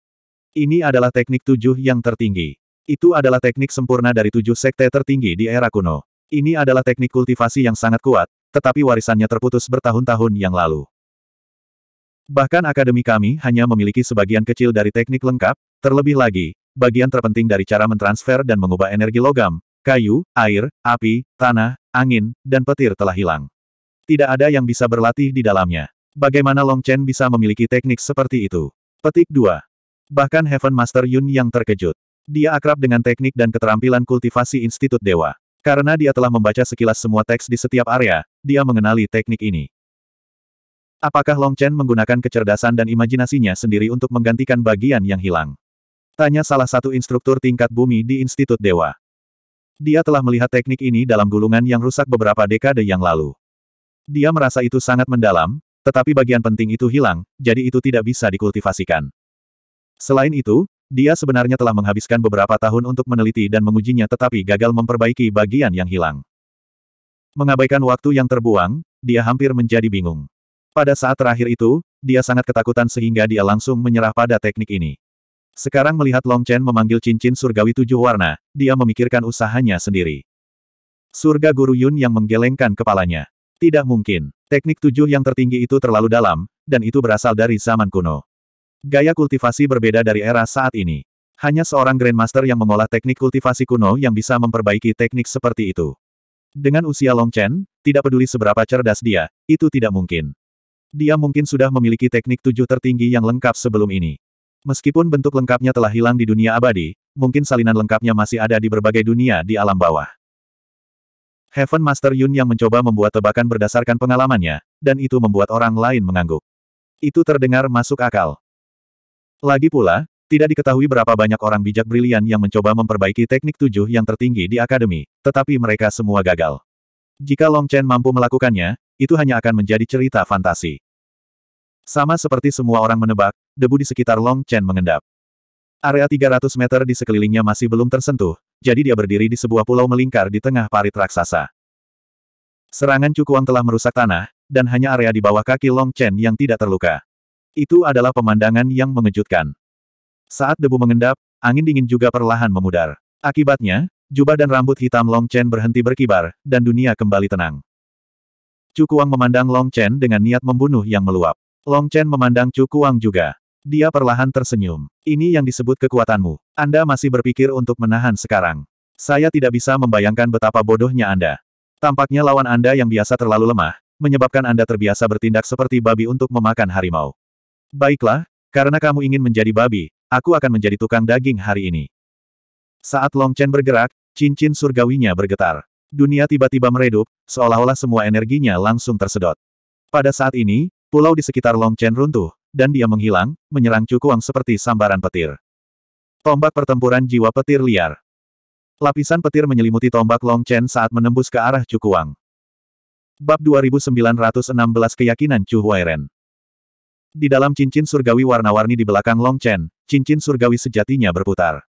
S1: Ini adalah teknik tujuh yang tertinggi. Itu adalah teknik sempurna dari tujuh sekte tertinggi di era kuno. Ini adalah teknik kultivasi yang sangat kuat, tetapi warisannya terputus bertahun-tahun yang lalu. Bahkan akademi kami hanya memiliki sebagian kecil dari teknik lengkap, terlebih lagi, bagian terpenting dari cara mentransfer dan mengubah energi logam, kayu, air, api, tanah, angin, dan petir telah hilang. Tidak ada yang bisa berlatih di dalamnya. Bagaimana Long Chen bisa memiliki teknik seperti itu? Petik 2. Bahkan Heaven Master Yun yang terkejut. Dia akrab dengan teknik dan keterampilan kultivasi Institut Dewa. Karena dia telah membaca sekilas semua teks di setiap area, dia mengenali teknik ini. Apakah Long Chen menggunakan kecerdasan dan imajinasinya sendiri untuk menggantikan bagian yang hilang? Tanya salah satu instruktur tingkat bumi di Institut Dewa. Dia telah melihat teknik ini dalam gulungan yang rusak beberapa dekade yang lalu. Dia merasa itu sangat mendalam, tetapi bagian penting itu hilang, jadi itu tidak bisa dikultivasikan. Selain itu, dia sebenarnya telah menghabiskan beberapa tahun untuk meneliti dan mengujinya tetapi gagal memperbaiki bagian yang hilang. Mengabaikan waktu yang terbuang, dia hampir menjadi bingung. Pada saat terakhir itu, dia sangat ketakutan sehingga dia langsung menyerah pada teknik ini. Sekarang melihat Long Chen memanggil cincin surgawi tujuh warna, dia memikirkan usahanya sendiri. Surga Guru Yun yang menggelengkan kepalanya. Tidak mungkin. Teknik tujuh yang tertinggi itu terlalu dalam, dan itu berasal dari zaman kuno. Gaya kultivasi berbeda dari era saat ini. Hanya seorang Grandmaster yang mengolah teknik kultivasi kuno yang bisa memperbaiki teknik seperti itu. Dengan usia Long Chen, tidak peduli seberapa cerdas dia, itu tidak mungkin. Dia mungkin sudah memiliki teknik tujuh tertinggi yang lengkap sebelum ini. Meskipun bentuk lengkapnya telah hilang di dunia abadi, mungkin salinan lengkapnya masih ada di berbagai dunia di alam bawah. Heaven Master Yun yang mencoba membuat tebakan berdasarkan pengalamannya, dan itu membuat orang lain mengangguk. Itu terdengar masuk akal. Lagi pula, tidak diketahui berapa banyak orang bijak brilian yang mencoba memperbaiki teknik tujuh yang tertinggi di akademi, tetapi mereka semua gagal. Jika Long Chen mampu melakukannya, itu hanya akan menjadi cerita fantasi. Sama seperti semua orang menebak, debu di sekitar Long Chen mengendap. Area 300 meter di sekelilingnya masih belum tersentuh, jadi dia berdiri di sebuah pulau melingkar di tengah parit raksasa. Serangan Cukuang telah merusak tanah, dan hanya area di bawah kaki Long Chen yang tidak terluka. Itu adalah pemandangan yang mengejutkan. Saat debu mengendap, angin dingin juga perlahan memudar. Akibatnya, jubah dan rambut hitam Long Chen berhenti berkibar, dan dunia kembali tenang. Cukuang memandang Long Chen dengan niat membunuh yang meluap. Long Chen memandang Cukuang juga. Dia perlahan tersenyum. Ini yang disebut kekuatanmu. Anda masih berpikir untuk menahan sekarang. Saya tidak bisa membayangkan betapa bodohnya Anda. Tampaknya lawan Anda yang biasa terlalu lemah, menyebabkan Anda terbiasa bertindak seperti babi untuk memakan harimau. Baiklah, karena kamu ingin menjadi babi, aku akan menjadi tukang daging hari ini. Saat Long Chen bergerak, cincin surgawinya bergetar. Dunia tiba-tiba meredup, seolah-olah semua energinya langsung tersedot. Pada saat ini, pulau di sekitar Long Chen runtuh, dan dia menghilang, menyerang Cukuang seperti sambaran petir. Tombak pertempuran jiwa petir liar. Lapisan petir menyelimuti tombak Long Chen saat menembus ke arah Cukuang. Bab 2916 Keyakinan Chu Huairen Di dalam cincin surgawi warna-warni di belakang Long Chen, cincin surgawi sejatinya berputar.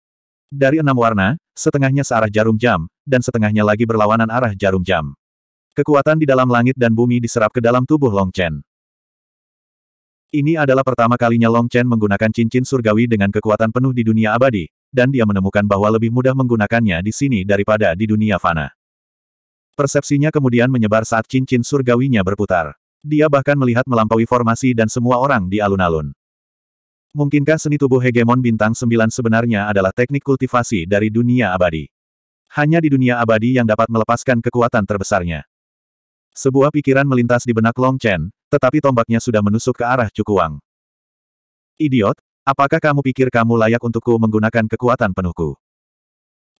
S1: Dari enam warna, setengahnya searah jarum jam, dan setengahnya lagi berlawanan arah jarum jam. Kekuatan di dalam langit dan bumi diserap ke dalam tubuh Long Chen. Ini adalah pertama kalinya Long Chen menggunakan cincin surgawi dengan kekuatan penuh di dunia abadi, dan dia menemukan bahwa lebih mudah menggunakannya di sini daripada di dunia fana. Persepsinya kemudian menyebar saat cincin surgawinya berputar. Dia bahkan melihat melampaui formasi dan semua orang di alun-alun. Mungkinkah seni tubuh hegemon bintang sembilan sebenarnya adalah teknik kultivasi dari dunia abadi? Hanya di dunia abadi yang dapat melepaskan kekuatan terbesarnya. Sebuah pikiran melintas di benak Long Chen, tetapi tombaknya sudah menusuk ke arah Cukuang. Idiot, apakah kamu pikir kamu layak untukku menggunakan kekuatan penuhku?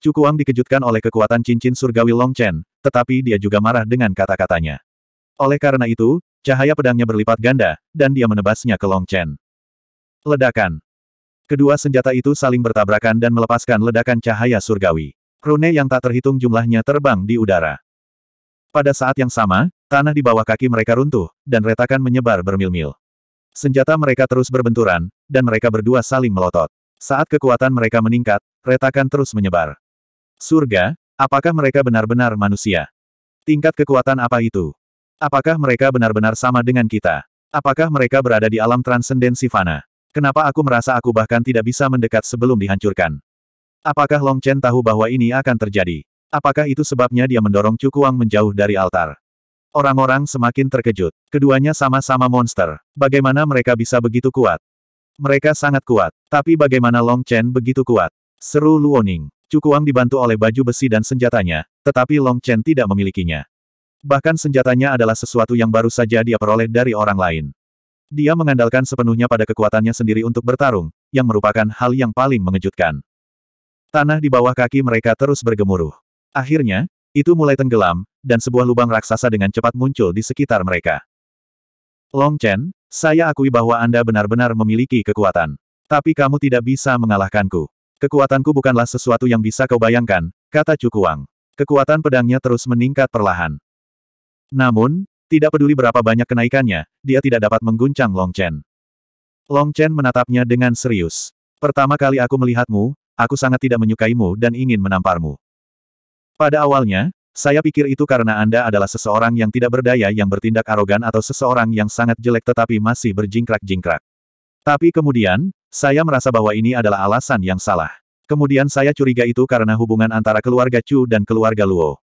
S1: Cukuang dikejutkan oleh kekuatan cincin surgawi Long Chen, tetapi dia juga marah dengan kata-katanya. Oleh karena itu, cahaya pedangnya berlipat ganda, dan dia menebasnya ke Long Chen. Ledakan. Kedua senjata itu saling bertabrakan dan melepaskan ledakan cahaya surgawi. Rune yang tak terhitung jumlahnya terbang di udara. Pada saat yang sama, tanah di bawah kaki mereka runtuh, dan retakan menyebar bermil-mil. Senjata mereka terus berbenturan, dan mereka berdua saling melotot. Saat kekuatan mereka meningkat, retakan terus menyebar. Surga, apakah mereka benar-benar manusia? Tingkat kekuatan apa itu? Apakah mereka benar-benar sama dengan kita? Apakah mereka berada di alam transendensi fana? Kenapa aku merasa aku bahkan tidak bisa mendekat sebelum dihancurkan? Apakah Long Chen tahu bahwa ini akan terjadi? Apakah itu sebabnya dia mendorong Cukuang menjauh dari altar? Orang-orang semakin terkejut. Keduanya sama-sama monster. Bagaimana mereka bisa begitu kuat? Mereka sangat kuat. Tapi bagaimana Long Chen begitu kuat? Seru Luoning. Cukuang dibantu oleh baju besi dan senjatanya, tetapi Long Chen tidak memilikinya. Bahkan senjatanya adalah sesuatu yang baru saja dia peroleh dari orang lain. Dia mengandalkan sepenuhnya pada kekuatannya sendiri untuk bertarung, yang merupakan hal yang paling mengejutkan. Tanah di bawah kaki mereka terus bergemuruh. Akhirnya, itu mulai tenggelam, dan sebuah lubang raksasa dengan cepat muncul di sekitar mereka. Long Chen, saya akui bahwa Anda benar-benar memiliki kekuatan. Tapi kamu tidak bisa mengalahkanku. Kekuatanku bukanlah sesuatu yang bisa kau bayangkan, kata Chu Kuang. Kekuatan pedangnya terus meningkat perlahan. Namun, tidak peduli berapa banyak kenaikannya, dia tidak dapat mengguncang Long Chen. Long Chen menatapnya dengan serius. Pertama kali aku melihatmu, aku sangat tidak menyukaimu dan ingin menamparmu. Pada awalnya, saya pikir itu karena Anda adalah seseorang yang tidak berdaya yang bertindak arogan atau seseorang yang sangat jelek tetapi masih berjingkrak-jingkrak. Tapi kemudian, saya merasa bahwa ini adalah alasan yang salah. Kemudian saya curiga itu karena hubungan antara keluarga Chu dan keluarga Luo.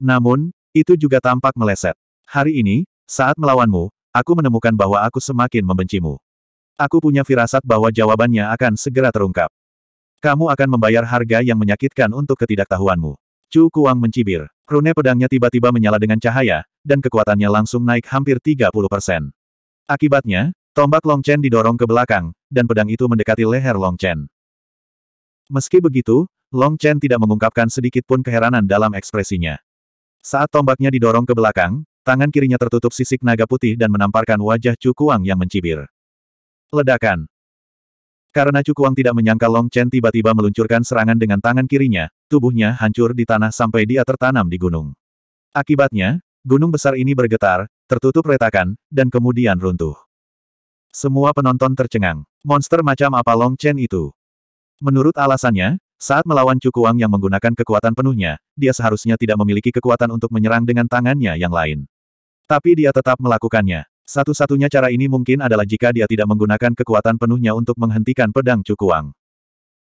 S1: Namun, itu juga tampak meleset. Hari ini, saat melawanmu, aku menemukan bahwa aku semakin membencimu. Aku punya firasat bahwa jawabannya akan segera terungkap. Kamu akan membayar harga yang menyakitkan untuk ketidaktahuanmu. Chu Kuang mencibir. Rune pedangnya tiba-tiba menyala dengan cahaya, dan kekuatannya langsung naik hampir 30 persen. Akibatnya, tombak Long Chen didorong ke belakang, dan pedang itu mendekati leher Long Chen. Meski begitu, Long Chen tidak mengungkapkan sedikit pun keheranan dalam ekspresinya. Saat tombaknya didorong ke belakang, tangan kirinya tertutup sisik naga putih dan menamparkan wajah Chu Kuang yang mencibir. Ledakan. Karena Chu Kuang tidak menyangka Long Chen tiba-tiba meluncurkan serangan dengan tangan kirinya, tubuhnya hancur di tanah sampai dia tertanam di gunung. Akibatnya, gunung besar ini bergetar, tertutup retakan, dan kemudian runtuh. Semua penonton tercengang. Monster macam apa Long Chen itu? Menurut alasannya, saat melawan Cukuang yang menggunakan kekuatan penuhnya, dia seharusnya tidak memiliki kekuatan untuk menyerang dengan tangannya yang lain. Tapi dia tetap melakukannya. Satu-satunya cara ini mungkin adalah jika dia tidak menggunakan kekuatan penuhnya untuk menghentikan pedang Cukuang.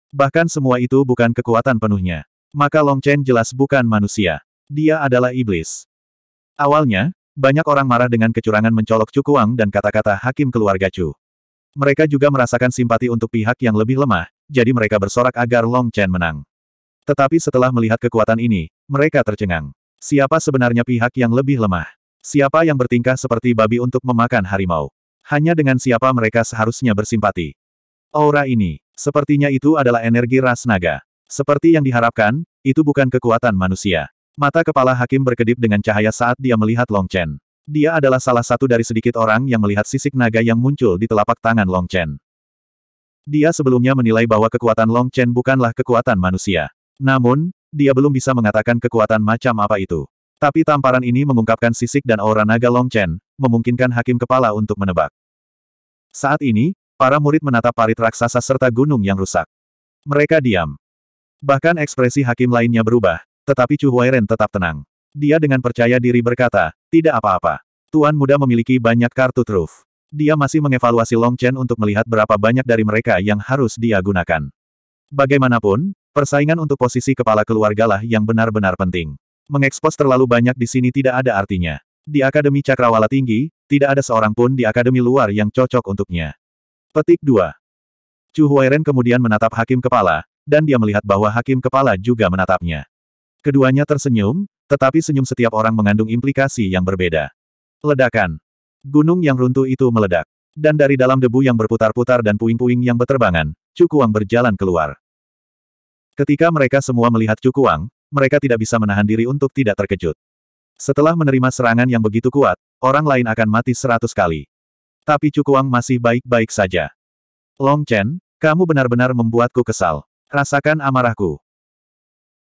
S1: Bahkan semua itu bukan kekuatan penuhnya. Maka Long Chen jelas bukan manusia. Dia adalah iblis. Awalnya, banyak orang marah dengan kecurangan mencolok Cukuang dan kata-kata hakim keluarga Chu. Mereka juga merasakan simpati untuk pihak yang lebih lemah, jadi mereka bersorak agar Long Chen menang. Tetapi setelah melihat kekuatan ini, mereka tercengang. Siapa sebenarnya pihak yang lebih lemah? Siapa yang bertingkah seperti babi untuk memakan harimau? Hanya dengan siapa mereka seharusnya bersimpati. Aura ini, sepertinya itu adalah energi ras naga. Seperti yang diharapkan, itu bukan kekuatan manusia. Mata kepala hakim berkedip dengan cahaya saat dia melihat Long Chen. Dia adalah salah satu dari sedikit orang yang melihat sisik naga yang muncul di telapak tangan Long Chen. Dia sebelumnya menilai bahwa kekuatan Long Chen bukanlah kekuatan manusia. Namun, dia belum bisa mengatakan kekuatan macam apa itu. Tapi tamparan ini mengungkapkan sisik dan aura naga Long Chen, memungkinkan hakim kepala untuk menebak. Saat ini, para murid menatap parit raksasa serta gunung yang rusak. Mereka diam. Bahkan ekspresi hakim lainnya berubah, tetapi Chu Huairen tetap tenang. Dia dengan percaya diri berkata, tidak apa-apa. Tuan muda memiliki banyak kartu truf. Dia masih mengevaluasi Long Chen untuk melihat berapa banyak dari mereka yang harus dia gunakan. Bagaimanapun, persaingan untuk posisi kepala keluargalah yang benar-benar penting. Mengekspos terlalu banyak di sini tidak ada artinya. Di Akademi Cakrawala Tinggi, tidak ada seorang pun di Akademi luar yang cocok untuknya. Petik 2. Chu Huairen kemudian menatap hakim kepala, dan dia melihat bahwa hakim kepala juga menatapnya. Keduanya tersenyum, tetapi senyum setiap orang mengandung implikasi yang berbeda. Ledakan. Gunung yang runtuh itu meledak. Dan dari dalam debu yang berputar-putar dan puing-puing yang berterbangan, Cukuang berjalan keluar. Ketika mereka semua melihat Cukuang, mereka tidak bisa menahan diri untuk tidak terkejut. Setelah menerima serangan yang begitu kuat, orang lain akan mati seratus kali. Tapi Cukuang masih baik-baik saja. Long Chen, kamu benar-benar membuatku kesal. Rasakan amarahku.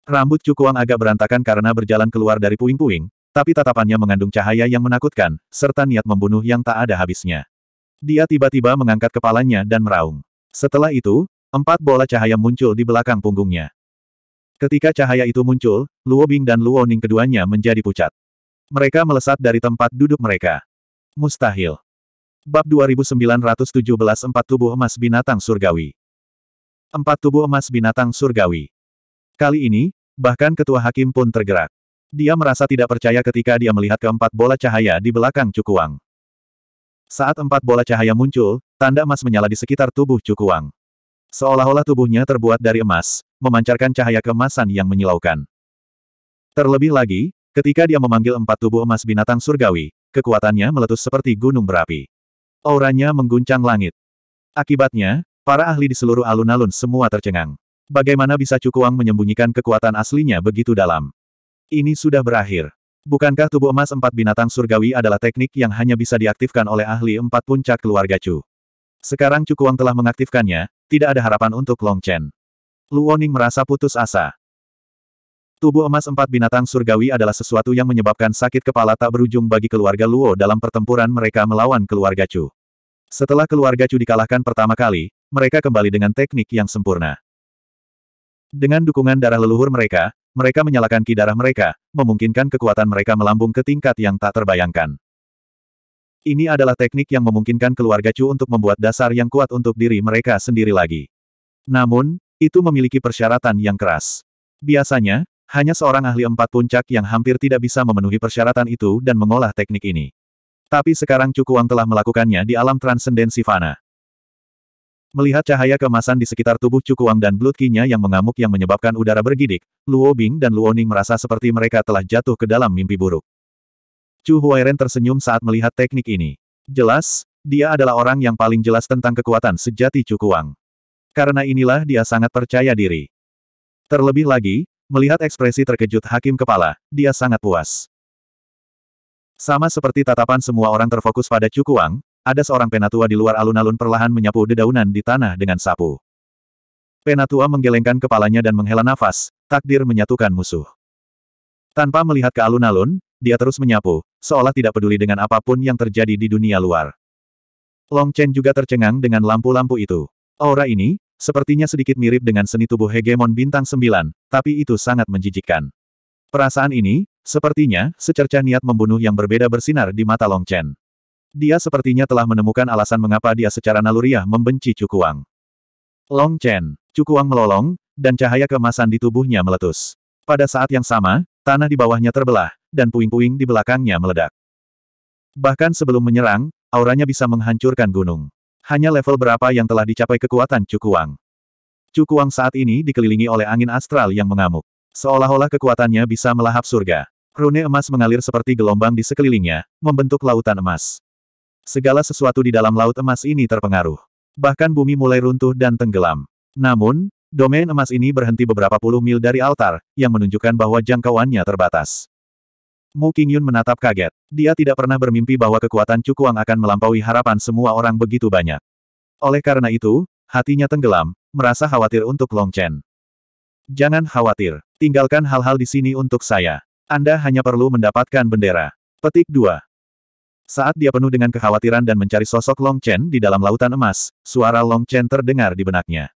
S1: Rambut Cukuang agak berantakan karena berjalan keluar dari puing-puing, tapi tatapannya mengandung cahaya yang menakutkan, serta niat membunuh yang tak ada habisnya. Dia tiba-tiba mengangkat kepalanya dan meraung. Setelah itu, empat bola cahaya muncul di belakang punggungnya. Ketika cahaya itu muncul, Luo Bing dan Luo Ning keduanya menjadi pucat. Mereka melesat dari tempat duduk mereka. Mustahil. Bab 2917 Empat Tubuh Emas Binatang Surgawi Empat tubuh emas binatang surgawi. Kali ini, bahkan ketua hakim pun tergerak. Dia merasa tidak percaya ketika dia melihat keempat bola cahaya di belakang Cukuang. Saat empat bola cahaya muncul, tanda emas menyala di sekitar tubuh Cukuang. Seolah-olah tubuhnya terbuat dari emas, memancarkan cahaya kemasan yang menyilaukan. Terlebih lagi, ketika dia memanggil empat tubuh emas binatang surgawi, kekuatannya meletus seperti gunung berapi. Auranya mengguncang langit. Akibatnya, Para ahli di seluruh alun-alun semua tercengang. Bagaimana bisa Cukuang menyembunyikan kekuatan aslinya begitu dalam? Ini sudah berakhir. Bukankah tubuh emas empat binatang surgawi adalah teknik yang hanya bisa diaktifkan oleh ahli empat puncak keluarga Chu? Sekarang Cukuang telah mengaktifkannya, tidak ada harapan untuk Long Chen. Luoning merasa putus asa. Tubuh emas empat binatang surgawi adalah sesuatu yang menyebabkan sakit kepala tak berujung bagi keluarga Luo dalam pertempuran mereka melawan keluarga Chu. Setelah keluarga Chu dikalahkan pertama kali, mereka kembali dengan teknik yang sempurna. Dengan dukungan darah leluhur mereka, mereka menyalakan ki darah mereka, memungkinkan kekuatan mereka melambung ke tingkat yang tak terbayangkan. Ini adalah teknik yang memungkinkan keluarga Chu untuk membuat dasar yang kuat untuk diri mereka sendiri lagi. Namun, itu memiliki persyaratan yang keras. Biasanya, hanya seorang ahli empat puncak yang hampir tidak bisa memenuhi persyaratan itu dan mengolah teknik ini. Tapi sekarang Chu Kuang telah melakukannya di alam transendensi fana. Melihat cahaya kemasan di sekitar tubuh Cukuang dan blutkinya yang mengamuk yang menyebabkan udara bergidik, Luo Bing dan Luo Ning merasa seperti mereka telah jatuh ke dalam mimpi buruk. Chu Huairen tersenyum saat melihat teknik ini. Jelas, dia adalah orang yang paling jelas tentang kekuatan sejati Cukuang. Karena inilah dia sangat percaya diri. Terlebih lagi, melihat ekspresi terkejut hakim kepala, dia sangat puas. Sama seperti tatapan semua orang terfokus pada Cukuang, ada seorang penatua di luar alun-alun perlahan menyapu dedaunan di tanah dengan sapu. Penatua menggelengkan kepalanya dan menghela nafas, takdir menyatukan musuh. Tanpa melihat ke alun-alun, dia terus menyapu, seolah tidak peduli dengan apapun yang terjadi di dunia luar. Long Chen juga tercengang dengan lampu-lampu itu. Aura ini, sepertinya sedikit mirip dengan seni tubuh hegemon bintang sembilan, tapi itu sangat menjijikkan. Perasaan ini, sepertinya, secercah niat membunuh yang berbeda bersinar di mata Long Chen. Dia sepertinya telah menemukan alasan mengapa dia secara naluriah membenci Cukuang. Long Chen, Cukuang melolong, dan cahaya keemasan di tubuhnya meletus. Pada saat yang sama, tanah di bawahnya terbelah, dan puing-puing di belakangnya meledak. Bahkan sebelum menyerang, auranya bisa menghancurkan gunung. Hanya level berapa yang telah dicapai kekuatan Cukuang. Cukuang saat ini dikelilingi oleh angin astral yang mengamuk. Seolah-olah kekuatannya bisa melahap surga. Rune emas mengalir seperti gelombang di sekelilingnya, membentuk lautan emas. Segala sesuatu di dalam laut emas ini terpengaruh. Bahkan bumi mulai runtuh dan tenggelam. Namun, domain emas ini berhenti beberapa puluh mil dari altar, yang menunjukkan bahwa jangkauannya terbatas. Mu Qingyun menatap kaget. Dia tidak pernah bermimpi bahwa kekuatan Cukuang akan melampaui harapan semua orang begitu banyak. Oleh karena itu, hatinya tenggelam, merasa khawatir untuk Long Chen. Jangan khawatir, tinggalkan hal-hal di sini untuk saya. Anda hanya perlu mendapatkan bendera. Petik 2. Saat dia penuh dengan kekhawatiran dan mencari sosok Long Chen di dalam lautan emas, suara Long Chen terdengar di benaknya.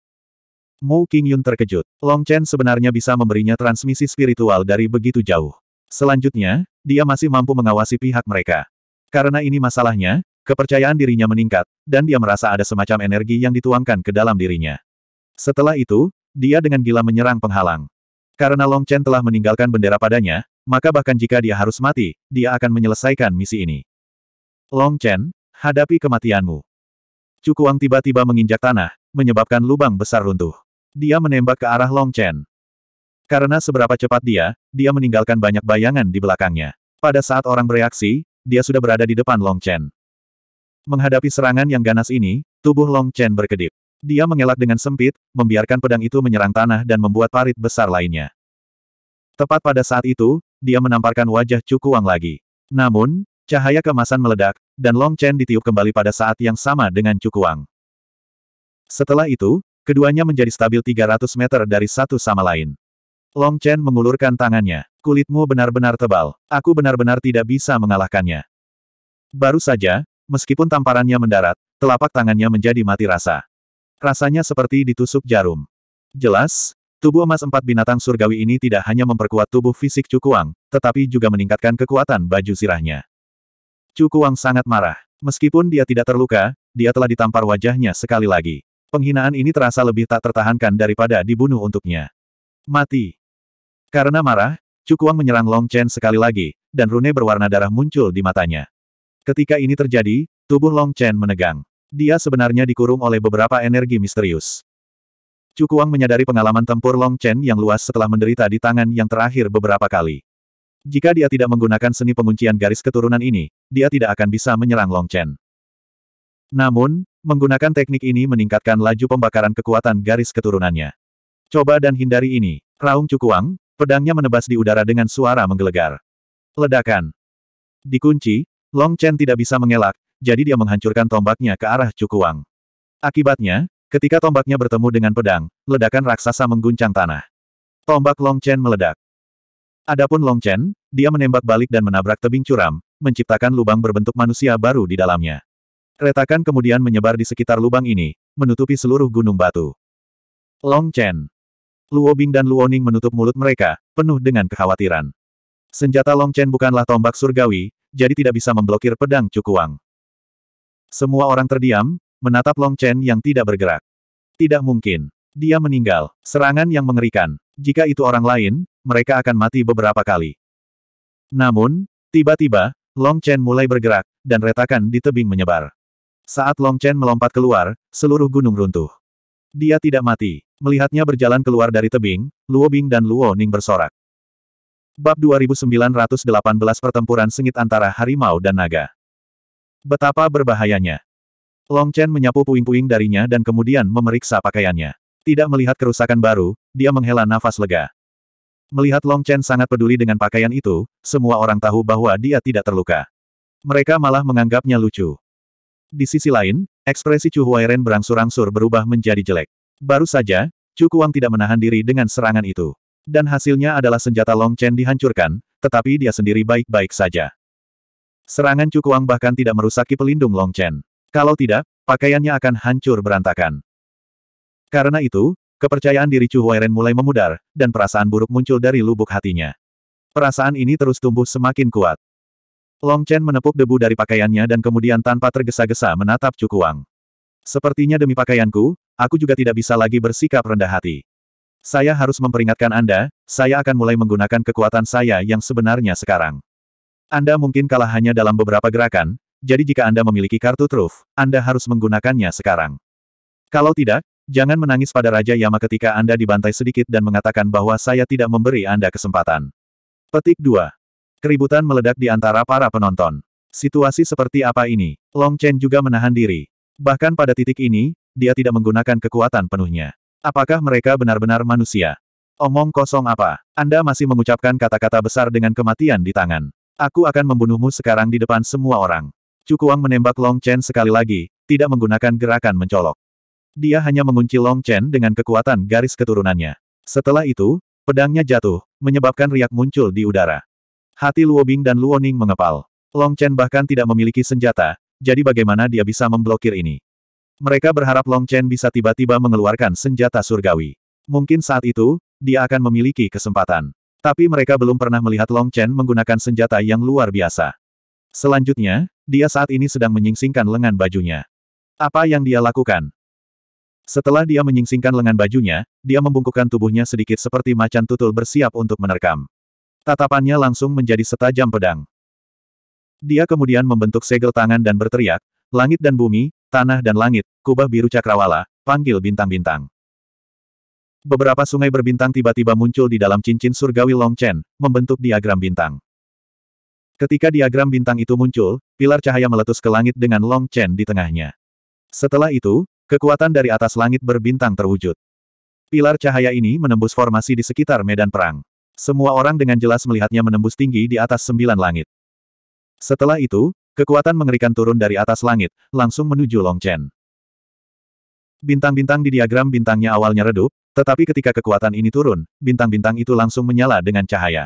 S1: Mu King Yun terkejut. Long Chen sebenarnya bisa memberinya transmisi spiritual dari begitu jauh. Selanjutnya, dia masih mampu mengawasi pihak mereka. Karena ini masalahnya, kepercayaan dirinya meningkat, dan dia merasa ada semacam energi yang dituangkan ke dalam dirinya. Setelah itu, dia dengan gila menyerang penghalang. Karena Long Chen telah meninggalkan bendera padanya, maka bahkan jika dia harus mati, dia akan menyelesaikan misi ini. Long Chen, hadapi kematianmu. Cukuang tiba-tiba menginjak tanah, menyebabkan lubang besar runtuh. Dia menembak ke arah Long Chen. Karena seberapa cepat dia, dia meninggalkan banyak bayangan di belakangnya. Pada saat orang bereaksi, dia sudah berada di depan Long Chen. Menghadapi serangan yang ganas ini, tubuh Long Chen berkedip. Dia mengelak dengan sempit, membiarkan pedang itu menyerang tanah dan membuat parit besar lainnya. Tepat pada saat itu, dia menamparkan wajah Cukuang lagi. Namun, Cahaya kemasan meledak, dan Long Chen ditiup kembali pada saat yang sama dengan Cukuang. Setelah itu, keduanya menjadi stabil 300 meter dari satu sama lain. Long Chen mengulurkan tangannya. Kulitmu benar-benar tebal. Aku benar-benar tidak bisa mengalahkannya. Baru saja, meskipun tamparannya mendarat, telapak tangannya menjadi mati rasa. Rasanya seperti ditusuk jarum. Jelas, tubuh emas empat binatang surgawi ini tidak hanya memperkuat tubuh fisik Cukuang, tetapi juga meningkatkan kekuatan baju sirahnya. Cukuang Kuang sangat marah. Meskipun dia tidak terluka, dia telah ditampar wajahnya sekali lagi. Penghinaan ini terasa lebih tak tertahankan daripada dibunuh untuknya. Mati. Karena marah, Cukuang menyerang Long Chen sekali lagi, dan rune berwarna darah muncul di matanya. Ketika ini terjadi, tubuh Long Chen menegang. Dia sebenarnya dikurung oleh beberapa energi misterius. Cukuang menyadari pengalaman tempur Long Chen yang luas setelah menderita di tangan yang terakhir beberapa kali. Jika dia tidak menggunakan seni penguncian garis keturunan ini, dia tidak akan bisa menyerang Long Chen. Namun, menggunakan teknik ini meningkatkan laju pembakaran kekuatan garis keturunannya. Coba dan hindari ini. Raung Cukuang, pedangnya menebas di udara dengan suara menggelegar. Ledakan. Dikunci, Long Chen tidak bisa mengelak, jadi dia menghancurkan tombaknya ke arah Cukuang. Akibatnya, ketika tombaknya bertemu dengan pedang, ledakan raksasa mengguncang tanah. Tombak Long Chen meledak. Adapun Long Chen, dia menembak balik dan menabrak tebing curam, menciptakan lubang berbentuk manusia baru di dalamnya. Retakan kemudian menyebar di sekitar lubang ini, menutupi seluruh gunung batu. Long Chen. Luo Bing dan Luo Ning menutup mulut mereka, penuh dengan kekhawatiran. Senjata Long Chen bukanlah tombak surgawi, jadi tidak bisa memblokir pedang Cukuang. Semua orang terdiam, menatap Long Chen yang tidak bergerak. Tidak mungkin. Dia meninggal. Serangan yang mengerikan. Jika itu orang lain, mereka akan mati beberapa kali. Namun, tiba-tiba, Long Chen mulai bergerak, dan retakan di tebing menyebar. Saat Long Chen melompat keluar, seluruh gunung runtuh. Dia tidak mati. Melihatnya berjalan keluar dari tebing, Luo Bing dan Luo Ning bersorak. Bab 2918 Pertempuran Sengit Antara Harimau dan Naga Betapa berbahayanya. Long Chen menyapu puing-puing darinya dan kemudian memeriksa pakaiannya. Tidak melihat kerusakan baru, dia menghela nafas lega. Melihat Long Chen sangat peduli dengan pakaian itu, semua orang tahu bahwa dia tidak terluka. Mereka malah menganggapnya lucu. Di sisi lain, ekspresi Chu Huairen berangsur-angsur berubah menjadi jelek. Baru saja, Chu Kuang tidak menahan diri dengan serangan itu. Dan hasilnya adalah senjata Long Chen dihancurkan, tetapi dia sendiri baik-baik saja. Serangan Chu Kuang bahkan tidak merusaki pelindung Long Chen. Kalau tidak, pakaiannya akan hancur berantakan. Karena itu, Kepercayaan diri Chu Huairen mulai memudar, dan perasaan buruk muncul dari lubuk hatinya. Perasaan ini terus tumbuh semakin kuat. Long Chen menepuk debu dari pakaiannya dan kemudian tanpa tergesa-gesa menatap Chu Kuang. Sepertinya demi pakaianku, aku juga tidak bisa lagi bersikap rendah hati. Saya harus memperingatkan Anda, saya akan mulai menggunakan kekuatan saya yang sebenarnya sekarang. Anda mungkin kalah hanya dalam beberapa gerakan, jadi jika Anda memiliki kartu truf, Anda harus menggunakannya sekarang. Kalau tidak, Jangan menangis pada Raja Yama ketika Anda dibantai sedikit dan mengatakan bahwa saya tidak memberi Anda kesempatan. Petik 2. Keributan meledak di antara para penonton. Situasi seperti apa ini? Long Chen juga menahan diri. Bahkan pada titik ini, dia tidak menggunakan kekuatan penuhnya. Apakah mereka benar-benar manusia? Omong kosong apa? Anda masih mengucapkan kata-kata besar dengan kematian di tangan. Aku akan membunuhmu sekarang di depan semua orang. Cukuang menembak Long Chen sekali lagi, tidak menggunakan gerakan mencolok. Dia hanya mengunci Long Chen dengan kekuatan garis keturunannya. Setelah itu, pedangnya jatuh, menyebabkan riak muncul di udara. Hati Luo Bing dan Luo Ning mengepal. Long Chen bahkan tidak memiliki senjata, jadi bagaimana dia bisa memblokir ini? Mereka berharap Long Chen bisa tiba-tiba mengeluarkan senjata surgawi. Mungkin saat itu, dia akan memiliki kesempatan. Tapi mereka belum pernah melihat Long Chen menggunakan senjata yang luar biasa. Selanjutnya, dia saat ini sedang menyingsingkan lengan bajunya. Apa yang dia lakukan? Setelah dia menyingsingkan lengan bajunya, dia membungkukkan tubuhnya sedikit seperti macan tutul bersiap untuk menerkam. Tatapannya langsung menjadi setajam pedang. Dia kemudian membentuk segel tangan dan berteriak, langit dan bumi, tanah dan langit, kubah biru cakrawala, panggil bintang-bintang. Beberapa sungai berbintang tiba-tiba muncul di dalam cincin surgawi Long Chen, membentuk diagram bintang. Ketika diagram bintang itu muncul, pilar cahaya meletus ke langit dengan Long Chen di tengahnya. Setelah itu, Kekuatan dari atas langit berbintang terwujud. Pilar cahaya ini menembus formasi di sekitar medan perang. Semua orang dengan jelas melihatnya menembus tinggi di atas sembilan langit. Setelah itu, kekuatan mengerikan turun dari atas langit, langsung menuju Long Chen. Bintang-bintang di diagram bintangnya awalnya redup, tetapi ketika kekuatan ini turun, bintang-bintang itu langsung menyala dengan cahaya.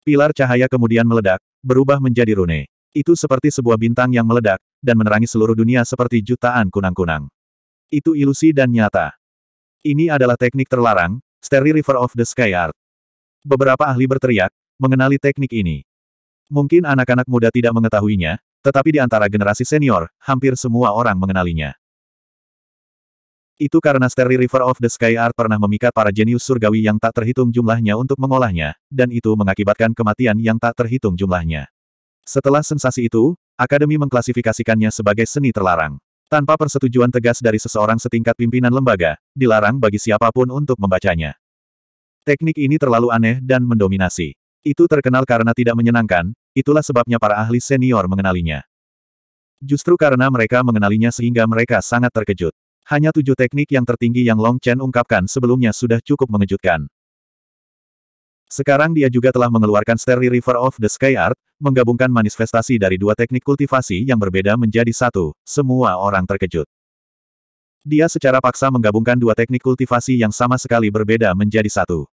S1: Pilar cahaya kemudian meledak, berubah menjadi rune. Itu seperti sebuah bintang yang meledak, dan menerangi seluruh dunia seperti jutaan kunang-kunang. Itu ilusi dan nyata. Ini adalah teknik terlarang, Starry River of the Sky Art. Beberapa ahli berteriak, mengenali teknik ini. Mungkin anak-anak muda tidak mengetahuinya, tetapi di antara generasi senior, hampir semua orang mengenalinya. Itu karena Starry River of the Sky Art pernah memikat para jenius surgawi yang tak terhitung jumlahnya untuk mengolahnya, dan itu mengakibatkan kematian yang tak terhitung jumlahnya. Setelah sensasi itu, Akademi mengklasifikasikannya sebagai seni terlarang. Tanpa persetujuan tegas dari seseorang setingkat pimpinan lembaga, dilarang bagi siapapun untuk membacanya. Teknik ini terlalu aneh dan mendominasi. Itu terkenal karena tidak menyenangkan, itulah sebabnya para ahli senior mengenalinya. Justru karena mereka mengenalinya sehingga mereka sangat terkejut. Hanya tujuh teknik yang tertinggi yang Long Chen ungkapkan sebelumnya sudah cukup mengejutkan. Sekarang dia juga telah mengeluarkan Starry River of the Sky Art, menggabungkan manifestasi dari dua teknik kultivasi yang berbeda menjadi satu, semua orang terkejut. Dia secara paksa menggabungkan dua teknik kultivasi yang sama sekali berbeda menjadi satu.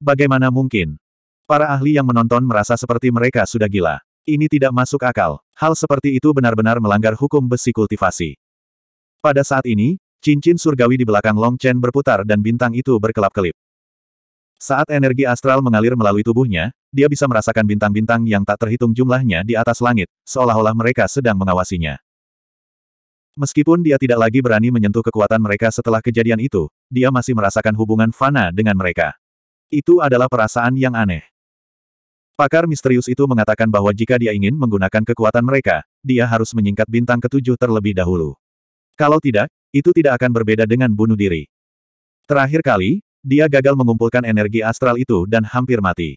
S1: Bagaimana mungkin? Para ahli yang menonton merasa seperti mereka sudah gila. Ini tidak masuk akal. Hal seperti itu benar-benar melanggar hukum besi kultivasi. Pada saat ini, cincin surgawi di belakang Long Chen berputar dan bintang itu berkelap-kelip. Saat energi astral mengalir melalui tubuhnya, dia bisa merasakan bintang-bintang yang tak terhitung jumlahnya di atas langit, seolah-olah mereka sedang mengawasinya. Meskipun dia tidak lagi berani menyentuh kekuatan mereka setelah kejadian itu, dia masih merasakan hubungan fana dengan mereka. Itu adalah perasaan yang aneh. Pakar misterius itu mengatakan bahwa jika dia ingin menggunakan kekuatan mereka, dia harus menyingkat bintang ketujuh terlebih dahulu. Kalau tidak, itu tidak akan berbeda dengan bunuh diri. Terakhir kali, dia gagal mengumpulkan energi astral itu dan hampir mati.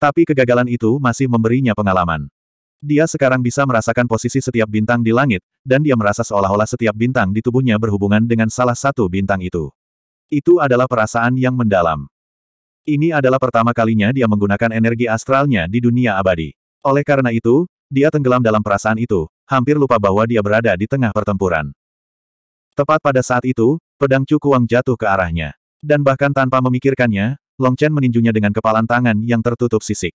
S1: Tapi kegagalan itu masih memberinya pengalaman. Dia sekarang bisa merasakan posisi setiap bintang di langit, dan dia merasa seolah-olah setiap bintang di tubuhnya berhubungan dengan salah satu bintang itu. Itu adalah perasaan yang mendalam. Ini adalah pertama kalinya dia menggunakan energi astralnya di dunia abadi. Oleh karena itu, dia tenggelam dalam perasaan itu, hampir lupa bahwa dia berada di tengah pertempuran. Tepat pada saat itu, pedang Cukuang jatuh ke arahnya. Dan bahkan tanpa memikirkannya, Long Chen meninjunya dengan kepalan tangan yang tertutup sisik.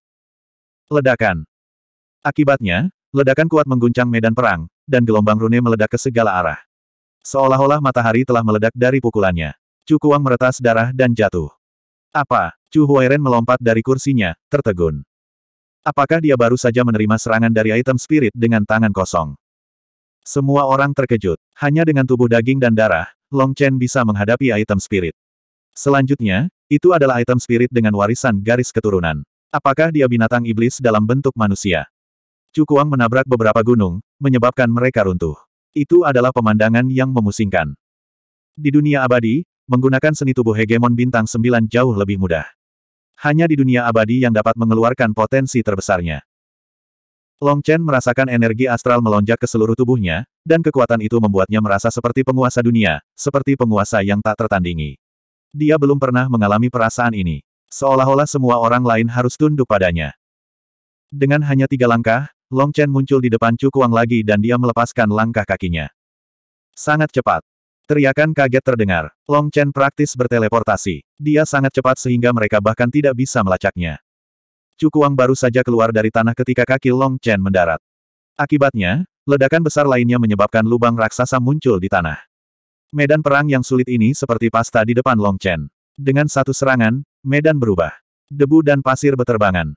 S1: Ledakan. Akibatnya, ledakan kuat mengguncang medan perang, dan gelombang rune meledak ke segala arah. Seolah-olah matahari telah meledak dari pukulannya. Chu Kuang meretas darah dan jatuh. Apa? Chu Huairen melompat dari kursinya, tertegun. Apakah dia baru saja menerima serangan dari item spirit dengan tangan kosong? Semua orang terkejut. Hanya dengan tubuh daging dan darah, Long Chen bisa menghadapi item spirit. Selanjutnya, itu adalah item spirit dengan warisan garis keturunan. Apakah dia binatang iblis dalam bentuk manusia? Cukuang menabrak beberapa gunung, menyebabkan mereka runtuh. Itu adalah pemandangan yang memusingkan. Di dunia abadi, menggunakan seni tubuh hegemon bintang sembilan jauh lebih mudah. Hanya di dunia abadi yang dapat mengeluarkan potensi terbesarnya. Long Chen merasakan energi astral melonjak ke seluruh tubuhnya, dan kekuatan itu membuatnya merasa seperti penguasa dunia, seperti penguasa yang tak tertandingi. Dia belum pernah mengalami perasaan ini. Seolah-olah semua orang lain harus tunduk padanya. Dengan hanya tiga langkah, Long Chen muncul di depan Chu Kuang lagi dan dia melepaskan langkah kakinya. Sangat cepat. Teriakan kaget terdengar. Long Chen praktis berteleportasi. Dia sangat cepat sehingga mereka bahkan tidak bisa melacaknya. Chu Kuang baru saja keluar dari tanah ketika kaki Long Chen mendarat. Akibatnya, ledakan besar lainnya menyebabkan lubang raksasa muncul di tanah. Medan perang yang sulit ini seperti pasta di depan Long Chen. Dengan satu serangan, medan berubah. Debu dan pasir beterbangan.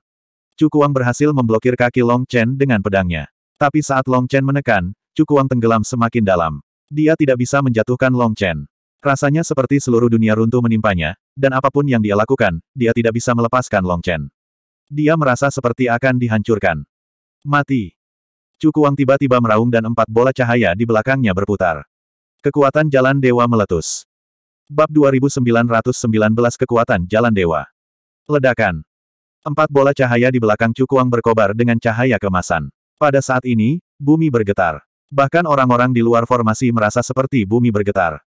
S1: Kuang berhasil memblokir kaki Long Chen dengan pedangnya. Tapi saat Long Chen menekan, Chu Kuang tenggelam semakin dalam. Dia tidak bisa menjatuhkan Long Chen. Rasanya seperti seluruh dunia runtuh menimpanya, dan apapun yang dia lakukan, dia tidak bisa melepaskan Long Chen. Dia merasa seperti akan dihancurkan. Mati. Cukuang tiba-tiba meraung dan empat bola cahaya di belakangnya berputar. Kekuatan Jalan Dewa meletus. Bab 2919 Kekuatan Jalan Dewa. Ledakan. Empat bola cahaya di belakang Cukuang berkobar dengan cahaya kemasan. Pada saat ini, bumi bergetar. Bahkan orang-orang di luar formasi merasa seperti bumi bergetar.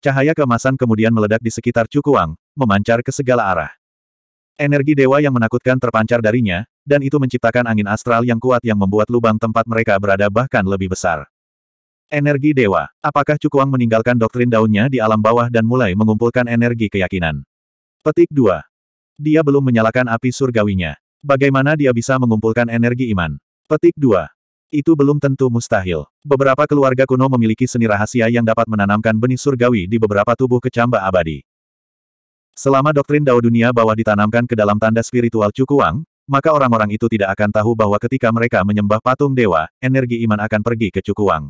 S1: Cahaya kemasan kemudian meledak di sekitar Cukuang, memancar ke segala arah. Energi dewa yang menakutkan terpancar darinya, dan itu menciptakan angin astral yang kuat yang membuat lubang tempat mereka berada bahkan lebih besar. Energi Dewa. Apakah Cukuang meninggalkan doktrin daunnya di alam bawah dan mulai mengumpulkan energi keyakinan? Petik 2. Dia belum menyalakan api surgawinya. Bagaimana dia bisa mengumpulkan energi iman? Petik 2. Itu belum tentu mustahil. Beberapa keluarga kuno memiliki seni rahasia yang dapat menanamkan benih surgawi di beberapa tubuh kecamba abadi. Selama doktrin Dao dunia bawah ditanamkan ke dalam tanda spiritual Cukuang, maka orang-orang itu tidak akan tahu bahwa ketika mereka menyembah patung dewa, energi iman akan pergi ke Cukuang.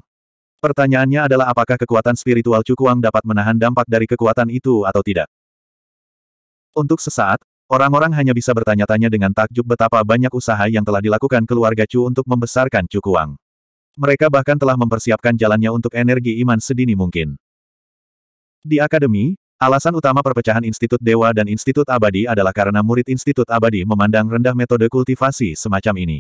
S1: Pertanyaannya adalah apakah kekuatan spiritual Cukuang dapat menahan dampak dari kekuatan itu atau tidak. Untuk sesaat, orang-orang hanya bisa bertanya-tanya dengan takjub betapa banyak usaha yang telah dilakukan keluarga Chu untuk membesarkan Cukuang. Mereka bahkan telah mempersiapkan jalannya untuk energi iman sedini mungkin. Di akademi, alasan utama perpecahan Institut Dewa dan Institut Abadi adalah karena murid Institut Abadi memandang rendah metode kultivasi semacam ini.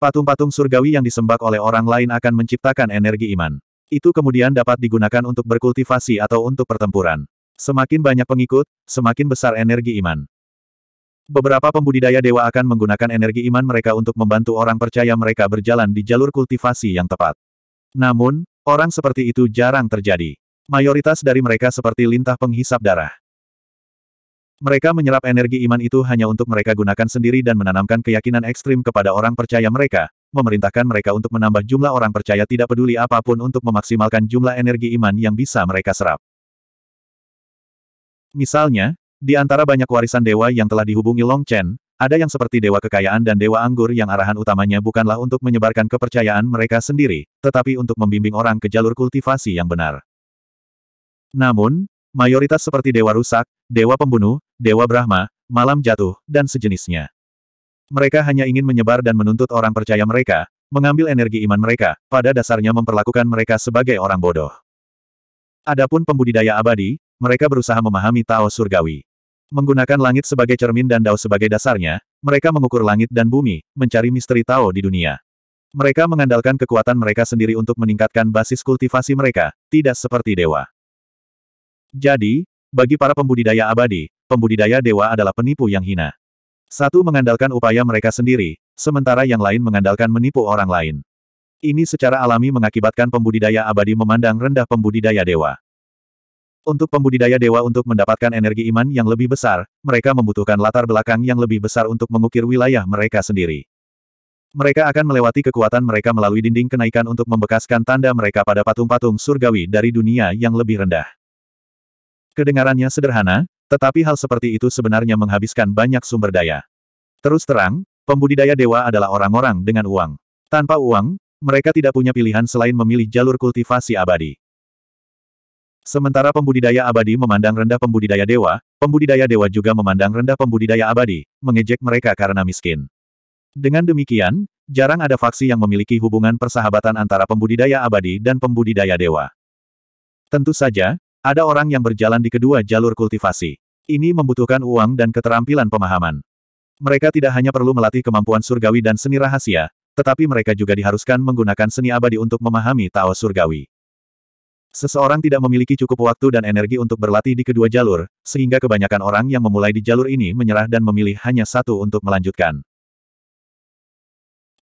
S1: Patung-patung surgawi yang disembah oleh orang lain akan menciptakan energi iman. Itu kemudian dapat digunakan untuk berkultivasi atau untuk pertempuran. Semakin banyak pengikut, semakin besar energi iman. Beberapa pembudidaya dewa akan menggunakan energi iman mereka untuk membantu orang percaya mereka berjalan di jalur kultivasi yang tepat. Namun, orang seperti itu jarang terjadi. Mayoritas dari mereka seperti lintah penghisap darah. Mereka menyerap energi iman itu hanya untuk mereka gunakan sendiri dan menanamkan keyakinan ekstrim kepada orang percaya mereka, memerintahkan mereka untuk menambah jumlah orang percaya tidak peduli apapun untuk memaksimalkan jumlah energi iman yang bisa mereka serap. Misalnya, di antara banyak warisan dewa yang telah dihubungi Long Chen, ada yang seperti dewa kekayaan dan dewa anggur yang arahan utamanya bukanlah untuk menyebarkan kepercayaan mereka sendiri, tetapi untuk membimbing orang ke jalur kultivasi yang benar. Namun, mayoritas seperti Dewa Rusak, Dewa Pembunuh, Dewa Brahma, Malam Jatuh, dan sejenisnya. Mereka hanya ingin menyebar dan menuntut orang percaya mereka, mengambil energi iman mereka, pada dasarnya memperlakukan mereka sebagai orang bodoh. Adapun pembudidaya abadi, mereka berusaha memahami Tao Surgawi. Menggunakan langit sebagai cermin dan Dao sebagai dasarnya, mereka mengukur langit dan bumi, mencari misteri Tao di dunia. Mereka mengandalkan kekuatan mereka sendiri untuk meningkatkan basis kultivasi mereka, tidak seperti dewa. Jadi, bagi para pembudidaya abadi, pembudidaya dewa adalah penipu yang hina. Satu mengandalkan upaya mereka sendiri, sementara yang lain mengandalkan menipu orang lain. Ini secara alami mengakibatkan pembudidaya abadi memandang rendah pembudidaya dewa. Untuk pembudidaya dewa untuk mendapatkan energi iman yang lebih besar, mereka membutuhkan latar belakang yang lebih besar untuk mengukir wilayah mereka sendiri. Mereka akan melewati kekuatan mereka melalui dinding kenaikan untuk membekaskan tanda mereka pada patung-patung surgawi dari dunia yang lebih rendah. Kedengarannya sederhana, tetapi hal seperti itu sebenarnya menghabiskan banyak sumber daya. Terus terang, pembudidaya dewa adalah orang-orang dengan uang. Tanpa uang, mereka tidak punya pilihan selain memilih jalur kultivasi abadi. Sementara pembudidaya abadi memandang rendah pembudidaya dewa, pembudidaya dewa juga memandang rendah pembudidaya abadi, mengejek mereka karena miskin. Dengan demikian, jarang ada faksi yang memiliki hubungan persahabatan antara pembudidaya abadi dan pembudidaya dewa. Tentu saja, ada orang yang berjalan di kedua jalur kultivasi. Ini membutuhkan uang dan keterampilan pemahaman. Mereka tidak hanya perlu melatih kemampuan surgawi dan seni rahasia, tetapi mereka juga diharuskan menggunakan seni abadi untuk memahami Tao surgawi. Seseorang tidak memiliki cukup waktu dan energi untuk berlatih di kedua jalur, sehingga kebanyakan orang yang memulai di jalur ini menyerah dan memilih hanya satu untuk melanjutkan.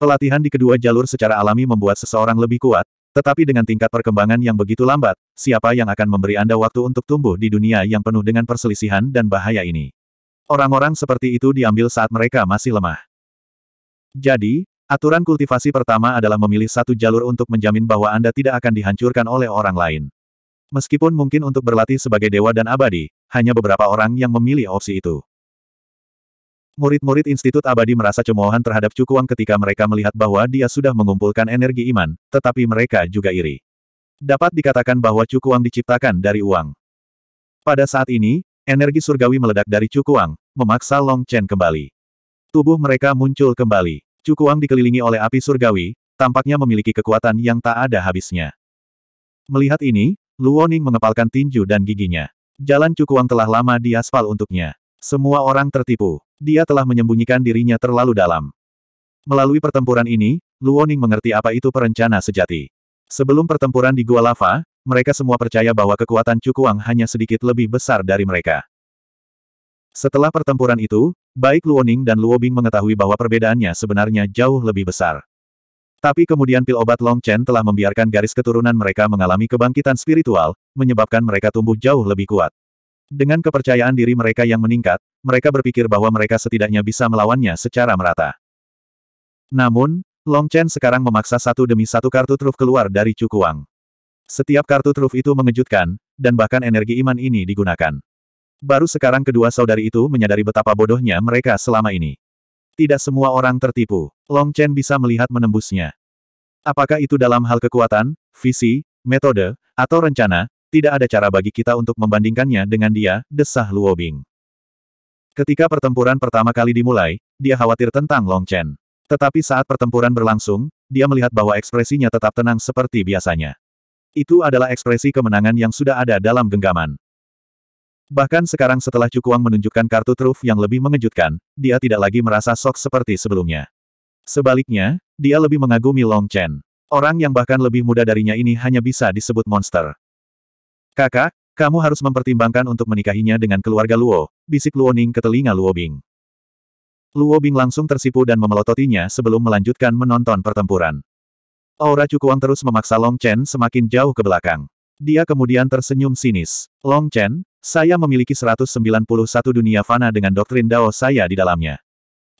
S1: Pelatihan di kedua jalur secara alami membuat seseorang lebih kuat, tetapi dengan tingkat perkembangan yang begitu lambat, siapa yang akan memberi Anda waktu untuk tumbuh di dunia yang penuh dengan perselisihan dan bahaya ini? Orang-orang seperti itu diambil saat mereka masih lemah. Jadi, aturan kultivasi pertama adalah memilih satu jalur untuk menjamin bahwa Anda tidak akan dihancurkan oleh orang lain. Meskipun mungkin untuk berlatih sebagai dewa dan abadi, hanya beberapa orang yang memilih opsi itu. Murid-murid Institut Abadi merasa cemoohan terhadap Cukuang ketika mereka melihat bahwa dia sudah mengumpulkan energi iman, tetapi mereka juga iri. Dapat dikatakan bahwa Cukuang diciptakan dari uang. Pada saat ini, energi surgawi meledak dari Cukuang, memaksa Long Chen kembali. Tubuh mereka muncul kembali. Cukuang dikelilingi oleh api surgawi, tampaknya memiliki kekuatan yang tak ada habisnya. Melihat ini, Luoning mengepalkan tinju dan giginya. Jalan Cukuang telah lama diaspal untuknya. Semua orang tertipu. Dia telah menyembunyikan dirinya terlalu dalam. Melalui pertempuran ini, Luoning mengerti apa itu perencana sejati. Sebelum pertempuran di Gua Lava, mereka semua percaya bahwa kekuatan Cukuang hanya sedikit lebih besar dari mereka. Setelah pertempuran itu, baik Luoning dan Luobing mengetahui bahwa perbedaannya sebenarnya jauh lebih besar. Tapi kemudian pil obat Long Chen telah membiarkan garis keturunan mereka mengalami kebangkitan spiritual, menyebabkan mereka tumbuh jauh lebih kuat. Dengan kepercayaan diri mereka yang meningkat, mereka berpikir bahwa mereka setidaknya bisa melawannya secara merata. Namun, Long Chen sekarang memaksa satu demi satu kartu truf keluar dari Cukuang. Setiap kartu truf itu mengejutkan, dan bahkan energi iman ini digunakan. Baru sekarang kedua saudari itu menyadari betapa bodohnya mereka selama ini. Tidak semua orang tertipu. Long Chen bisa melihat menembusnya. Apakah itu dalam hal kekuatan, visi, metode, atau rencana, tidak ada cara bagi kita untuk membandingkannya dengan dia, desah Luo Bing. Ketika pertempuran pertama kali dimulai, dia khawatir tentang Long Chen. Tetapi saat pertempuran berlangsung, dia melihat bahwa ekspresinya tetap tenang seperti biasanya. Itu adalah ekspresi kemenangan yang sudah ada dalam genggaman. Bahkan sekarang setelah Cukuang menunjukkan kartu truf yang lebih mengejutkan, dia tidak lagi merasa sok seperti sebelumnya. Sebaliknya, dia lebih mengagumi Long Chen. Orang yang bahkan lebih muda darinya ini hanya bisa disebut monster. Kakak, kamu harus mempertimbangkan untuk menikahinya dengan keluarga Luo, bisik Luo Ning ke telinga Luo Bing. Luo Bing langsung tersipu dan memelototinya sebelum melanjutkan menonton pertempuran. Aura Cukuang terus memaksa Long Chen semakin jauh ke belakang. Dia kemudian tersenyum sinis. Long Chen, saya memiliki 191 dunia fana dengan doktrin Dao saya di dalamnya.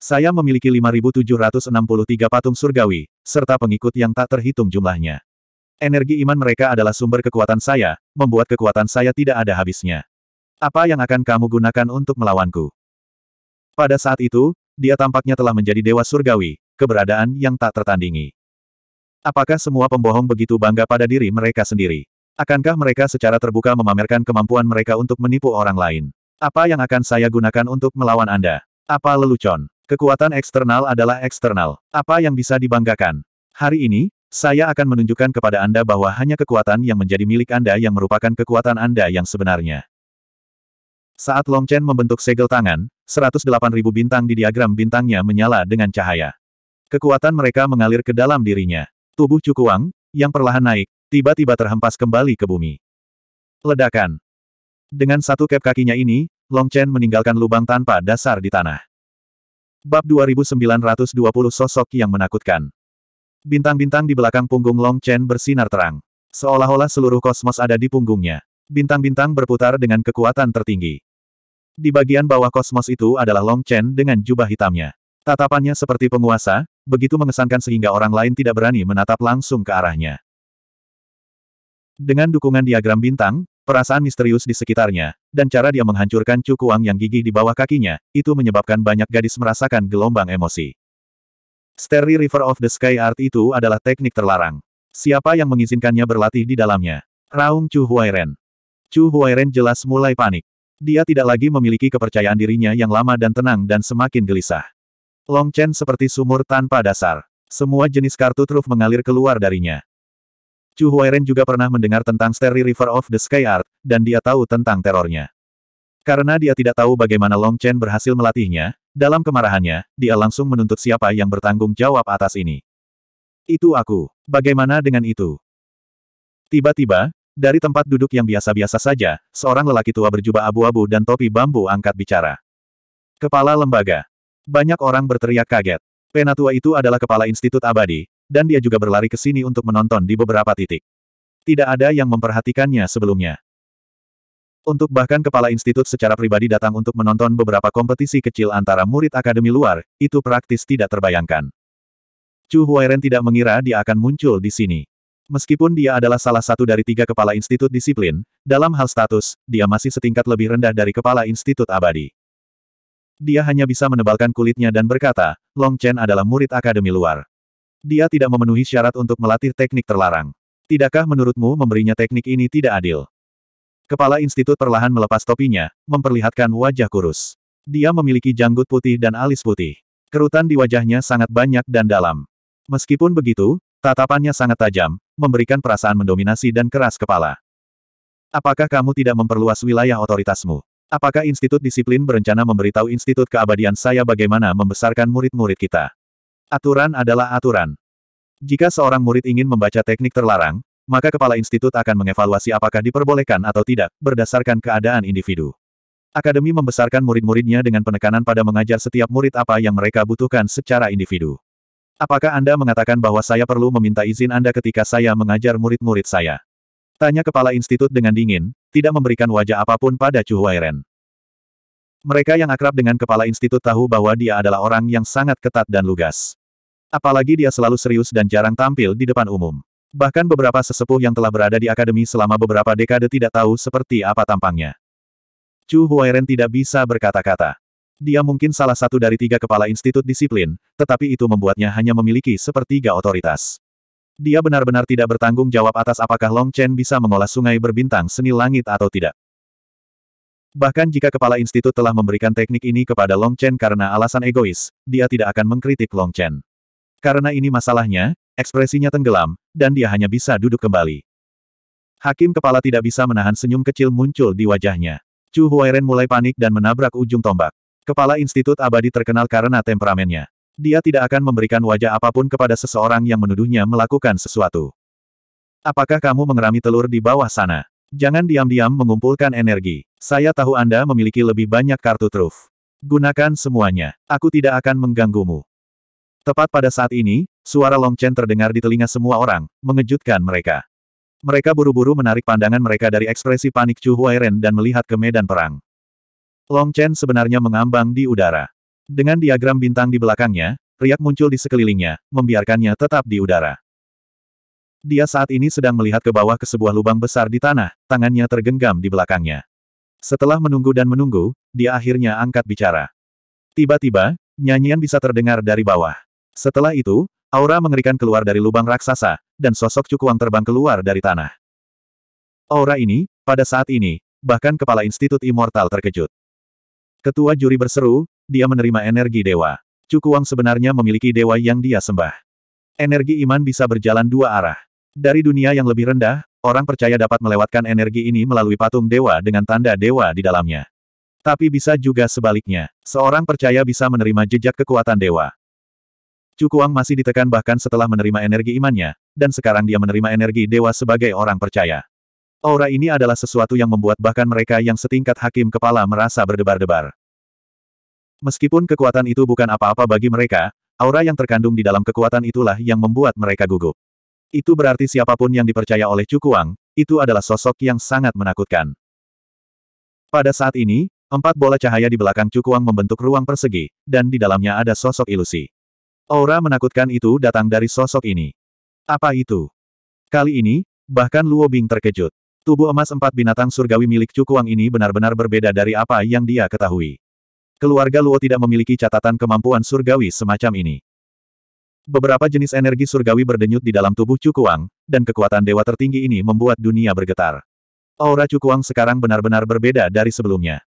S1: Saya memiliki 5763 patung surgawi, serta pengikut yang tak terhitung jumlahnya. Energi iman mereka adalah sumber kekuatan saya, membuat kekuatan saya tidak ada habisnya. Apa yang akan kamu gunakan untuk melawanku? Pada saat itu, dia tampaknya telah menjadi dewa surgawi, keberadaan yang tak tertandingi. Apakah semua pembohong begitu bangga pada diri mereka sendiri? Akankah mereka secara terbuka memamerkan kemampuan mereka untuk menipu orang lain? Apa yang akan saya gunakan untuk melawan Anda? Apa lelucon? Kekuatan eksternal adalah eksternal. Apa yang bisa dibanggakan? Hari ini, saya akan menunjukkan kepada Anda bahwa hanya kekuatan yang menjadi milik Anda yang merupakan kekuatan Anda yang sebenarnya. Saat Long Chen membentuk segel tangan, 108.000 bintang di diagram bintangnya menyala dengan cahaya. Kekuatan mereka mengalir ke dalam dirinya. Tubuh Cukuang, yang perlahan naik, tiba-tiba terhempas kembali ke bumi. Ledakan. Dengan satu kep kakinya ini, Long Chen meninggalkan lubang tanpa dasar di tanah. Bab 2920 Sosok yang Menakutkan Bintang-bintang di belakang punggung Long Chen bersinar terang. Seolah-olah seluruh kosmos ada di punggungnya. Bintang-bintang berputar dengan kekuatan tertinggi. Di bagian bawah kosmos itu adalah Long Chen dengan jubah hitamnya. Tatapannya seperti penguasa, begitu mengesankan sehingga orang lain tidak berani menatap langsung ke arahnya. Dengan dukungan diagram bintang, perasaan misterius di sekitarnya, dan cara dia menghancurkan cukuang yang gigih di bawah kakinya, itu menyebabkan banyak gadis merasakan gelombang emosi. Sterry River of the Sky Art itu adalah teknik terlarang. Siapa yang mengizinkannya berlatih di dalamnya? Raung Chu Huairen. Chu Huairen jelas mulai panik. Dia tidak lagi memiliki kepercayaan dirinya yang lama dan tenang dan semakin gelisah. Long Chen seperti sumur tanpa dasar. Semua jenis kartu truf mengalir keluar darinya. Chu Huairen juga pernah mendengar tentang Sterry River of the Sky Art, dan dia tahu tentang terornya. Karena dia tidak tahu bagaimana Long Chen berhasil melatihnya, dalam kemarahannya, dia langsung menuntut siapa yang bertanggung jawab atas ini. Itu aku. Bagaimana dengan itu? Tiba-tiba, dari tempat duduk yang biasa-biasa saja, seorang lelaki tua berjubah abu-abu dan topi bambu angkat bicara. Kepala lembaga. Banyak orang berteriak kaget. Penatua itu adalah kepala Institut Abadi, dan dia juga berlari ke sini untuk menonton di beberapa titik. Tidak ada yang memperhatikannya sebelumnya. Untuk bahkan kepala institut secara pribadi datang untuk menonton beberapa kompetisi kecil antara murid akademi luar, itu praktis tidak terbayangkan. Chu Huairen tidak mengira dia akan muncul di sini. Meskipun dia adalah salah satu dari tiga kepala institut disiplin, dalam hal status, dia masih setingkat lebih rendah dari kepala institut abadi. Dia hanya bisa menebalkan kulitnya dan berkata, Long Chen adalah murid akademi luar. Dia tidak memenuhi syarat untuk melatih teknik terlarang. Tidakkah menurutmu memberinya teknik ini tidak adil? Kepala institut perlahan melepas topinya, memperlihatkan wajah kurus. Dia memiliki janggut putih dan alis putih. Kerutan di wajahnya sangat banyak dan dalam. Meskipun begitu, tatapannya sangat tajam, memberikan perasaan mendominasi dan keras kepala. Apakah kamu tidak memperluas wilayah otoritasmu? Apakah Institut Disiplin berencana memberitahu Institut Keabadian saya bagaimana membesarkan murid-murid kita? Aturan adalah aturan. Jika seorang murid ingin membaca teknik terlarang, maka kepala institut akan mengevaluasi apakah diperbolehkan atau tidak, berdasarkan keadaan individu. Akademi membesarkan murid-muridnya dengan penekanan pada mengajar setiap murid apa yang mereka butuhkan secara individu. Apakah Anda mengatakan bahwa saya perlu meminta izin Anda ketika saya mengajar murid-murid saya? Tanya kepala institut dengan dingin, tidak memberikan wajah apapun pada Chu Huairen. Mereka yang akrab dengan kepala institut tahu bahwa dia adalah orang yang sangat ketat dan lugas. Apalagi dia selalu serius dan jarang tampil di depan umum. Bahkan beberapa sesepuh yang telah berada di akademi selama beberapa dekade tidak tahu seperti apa tampangnya. Chu Huairen tidak bisa berkata-kata. Dia mungkin salah satu dari tiga kepala institut disiplin, tetapi itu membuatnya hanya memiliki sepertiga otoritas. Dia benar-benar tidak bertanggung jawab atas apakah Long Chen bisa mengolah sungai berbintang seni langit atau tidak. Bahkan jika kepala institut telah memberikan teknik ini kepada Long Chen karena alasan egois, dia tidak akan mengkritik Long Chen. Karena ini masalahnya, ekspresinya tenggelam, dan dia hanya bisa duduk kembali. Hakim kepala tidak bisa menahan senyum kecil muncul di wajahnya. Chu Huairen mulai panik dan menabrak ujung tombak. Kepala Institut Abadi terkenal karena temperamennya. Dia tidak akan memberikan wajah apapun kepada seseorang yang menuduhnya melakukan sesuatu. Apakah kamu mengerami telur di bawah sana? Jangan diam-diam mengumpulkan energi. Saya tahu Anda memiliki lebih banyak kartu truf. Gunakan semuanya. Aku tidak akan mengganggumu. Tepat pada saat ini, Suara Long Chen terdengar di telinga semua orang, mengejutkan mereka. Mereka buru-buru menarik pandangan mereka dari ekspresi panik Chu Huairen dan melihat ke medan perang. Long Chen sebenarnya mengambang di udara. Dengan diagram bintang di belakangnya, riak muncul di sekelilingnya, membiarkannya tetap di udara. Dia saat ini sedang melihat ke bawah ke sebuah lubang besar di tanah, tangannya tergenggam di belakangnya. Setelah menunggu dan menunggu, dia akhirnya angkat bicara. Tiba-tiba, nyanyian bisa terdengar dari bawah. Setelah itu, Aura mengerikan keluar dari lubang raksasa, dan sosok Cukuang terbang keluar dari tanah. Aura ini, pada saat ini, bahkan kepala Institut Immortal terkejut. Ketua juri berseru, dia menerima energi dewa. Cukuang sebenarnya memiliki dewa yang dia sembah. Energi iman bisa berjalan dua arah. Dari dunia yang lebih rendah, orang percaya dapat melewatkan energi ini melalui patung dewa dengan tanda dewa di dalamnya. Tapi bisa juga sebaliknya, seorang percaya bisa menerima jejak kekuatan dewa. Cukuang masih ditekan bahkan setelah menerima energi imannya, dan sekarang dia menerima energi dewa sebagai orang percaya. Aura ini adalah sesuatu yang membuat bahkan mereka yang setingkat hakim kepala merasa berdebar-debar. Meskipun kekuatan itu bukan apa-apa bagi mereka, aura yang terkandung di dalam kekuatan itulah yang membuat mereka gugup. Itu berarti siapapun yang dipercaya oleh Cukuang, itu adalah sosok yang sangat menakutkan. Pada saat ini, empat bola cahaya di belakang Cukuang membentuk ruang persegi, dan di dalamnya ada sosok ilusi. Aura menakutkan itu datang dari sosok ini. Apa itu? Kali ini, bahkan Luo Bing terkejut. Tubuh emas empat binatang surgawi milik Cukuang ini benar-benar berbeda dari apa yang dia ketahui. Keluarga Luo tidak memiliki catatan kemampuan surgawi semacam ini. Beberapa jenis energi surgawi berdenyut di dalam tubuh Cukuang, dan kekuatan dewa tertinggi ini membuat dunia bergetar. Aura Cukuang sekarang benar-benar berbeda dari sebelumnya.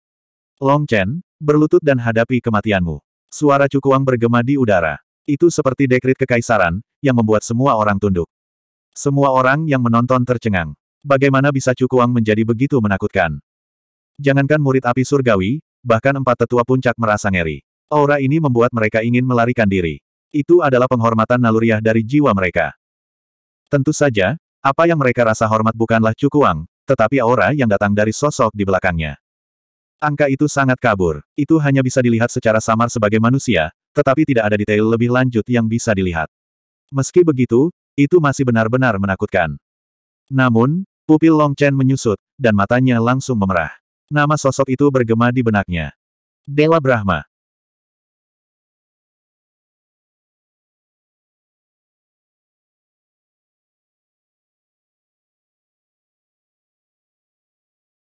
S1: Long Chen, berlutut dan hadapi kematianmu. Suara Cukuang bergema di udara. Itu seperti dekrit kekaisaran, yang membuat semua orang tunduk. Semua orang yang menonton tercengang. Bagaimana bisa Cukuang menjadi begitu menakutkan? Jangankan murid api surgawi, bahkan empat tetua puncak merasa ngeri. Aura ini membuat mereka ingin melarikan diri. Itu adalah penghormatan naluriah dari jiwa mereka. Tentu saja, apa yang mereka rasa hormat bukanlah Cukuang, tetapi aura yang datang dari sosok di belakangnya. Angka itu sangat kabur. Itu hanya bisa dilihat secara samar sebagai manusia, tetapi tidak ada detail lebih lanjut yang bisa dilihat. Meski begitu, itu masih benar-benar menakutkan. Namun, pupil Long Chen menyusut, dan matanya langsung memerah. Nama sosok itu bergema di benaknya. Dewa Brahma.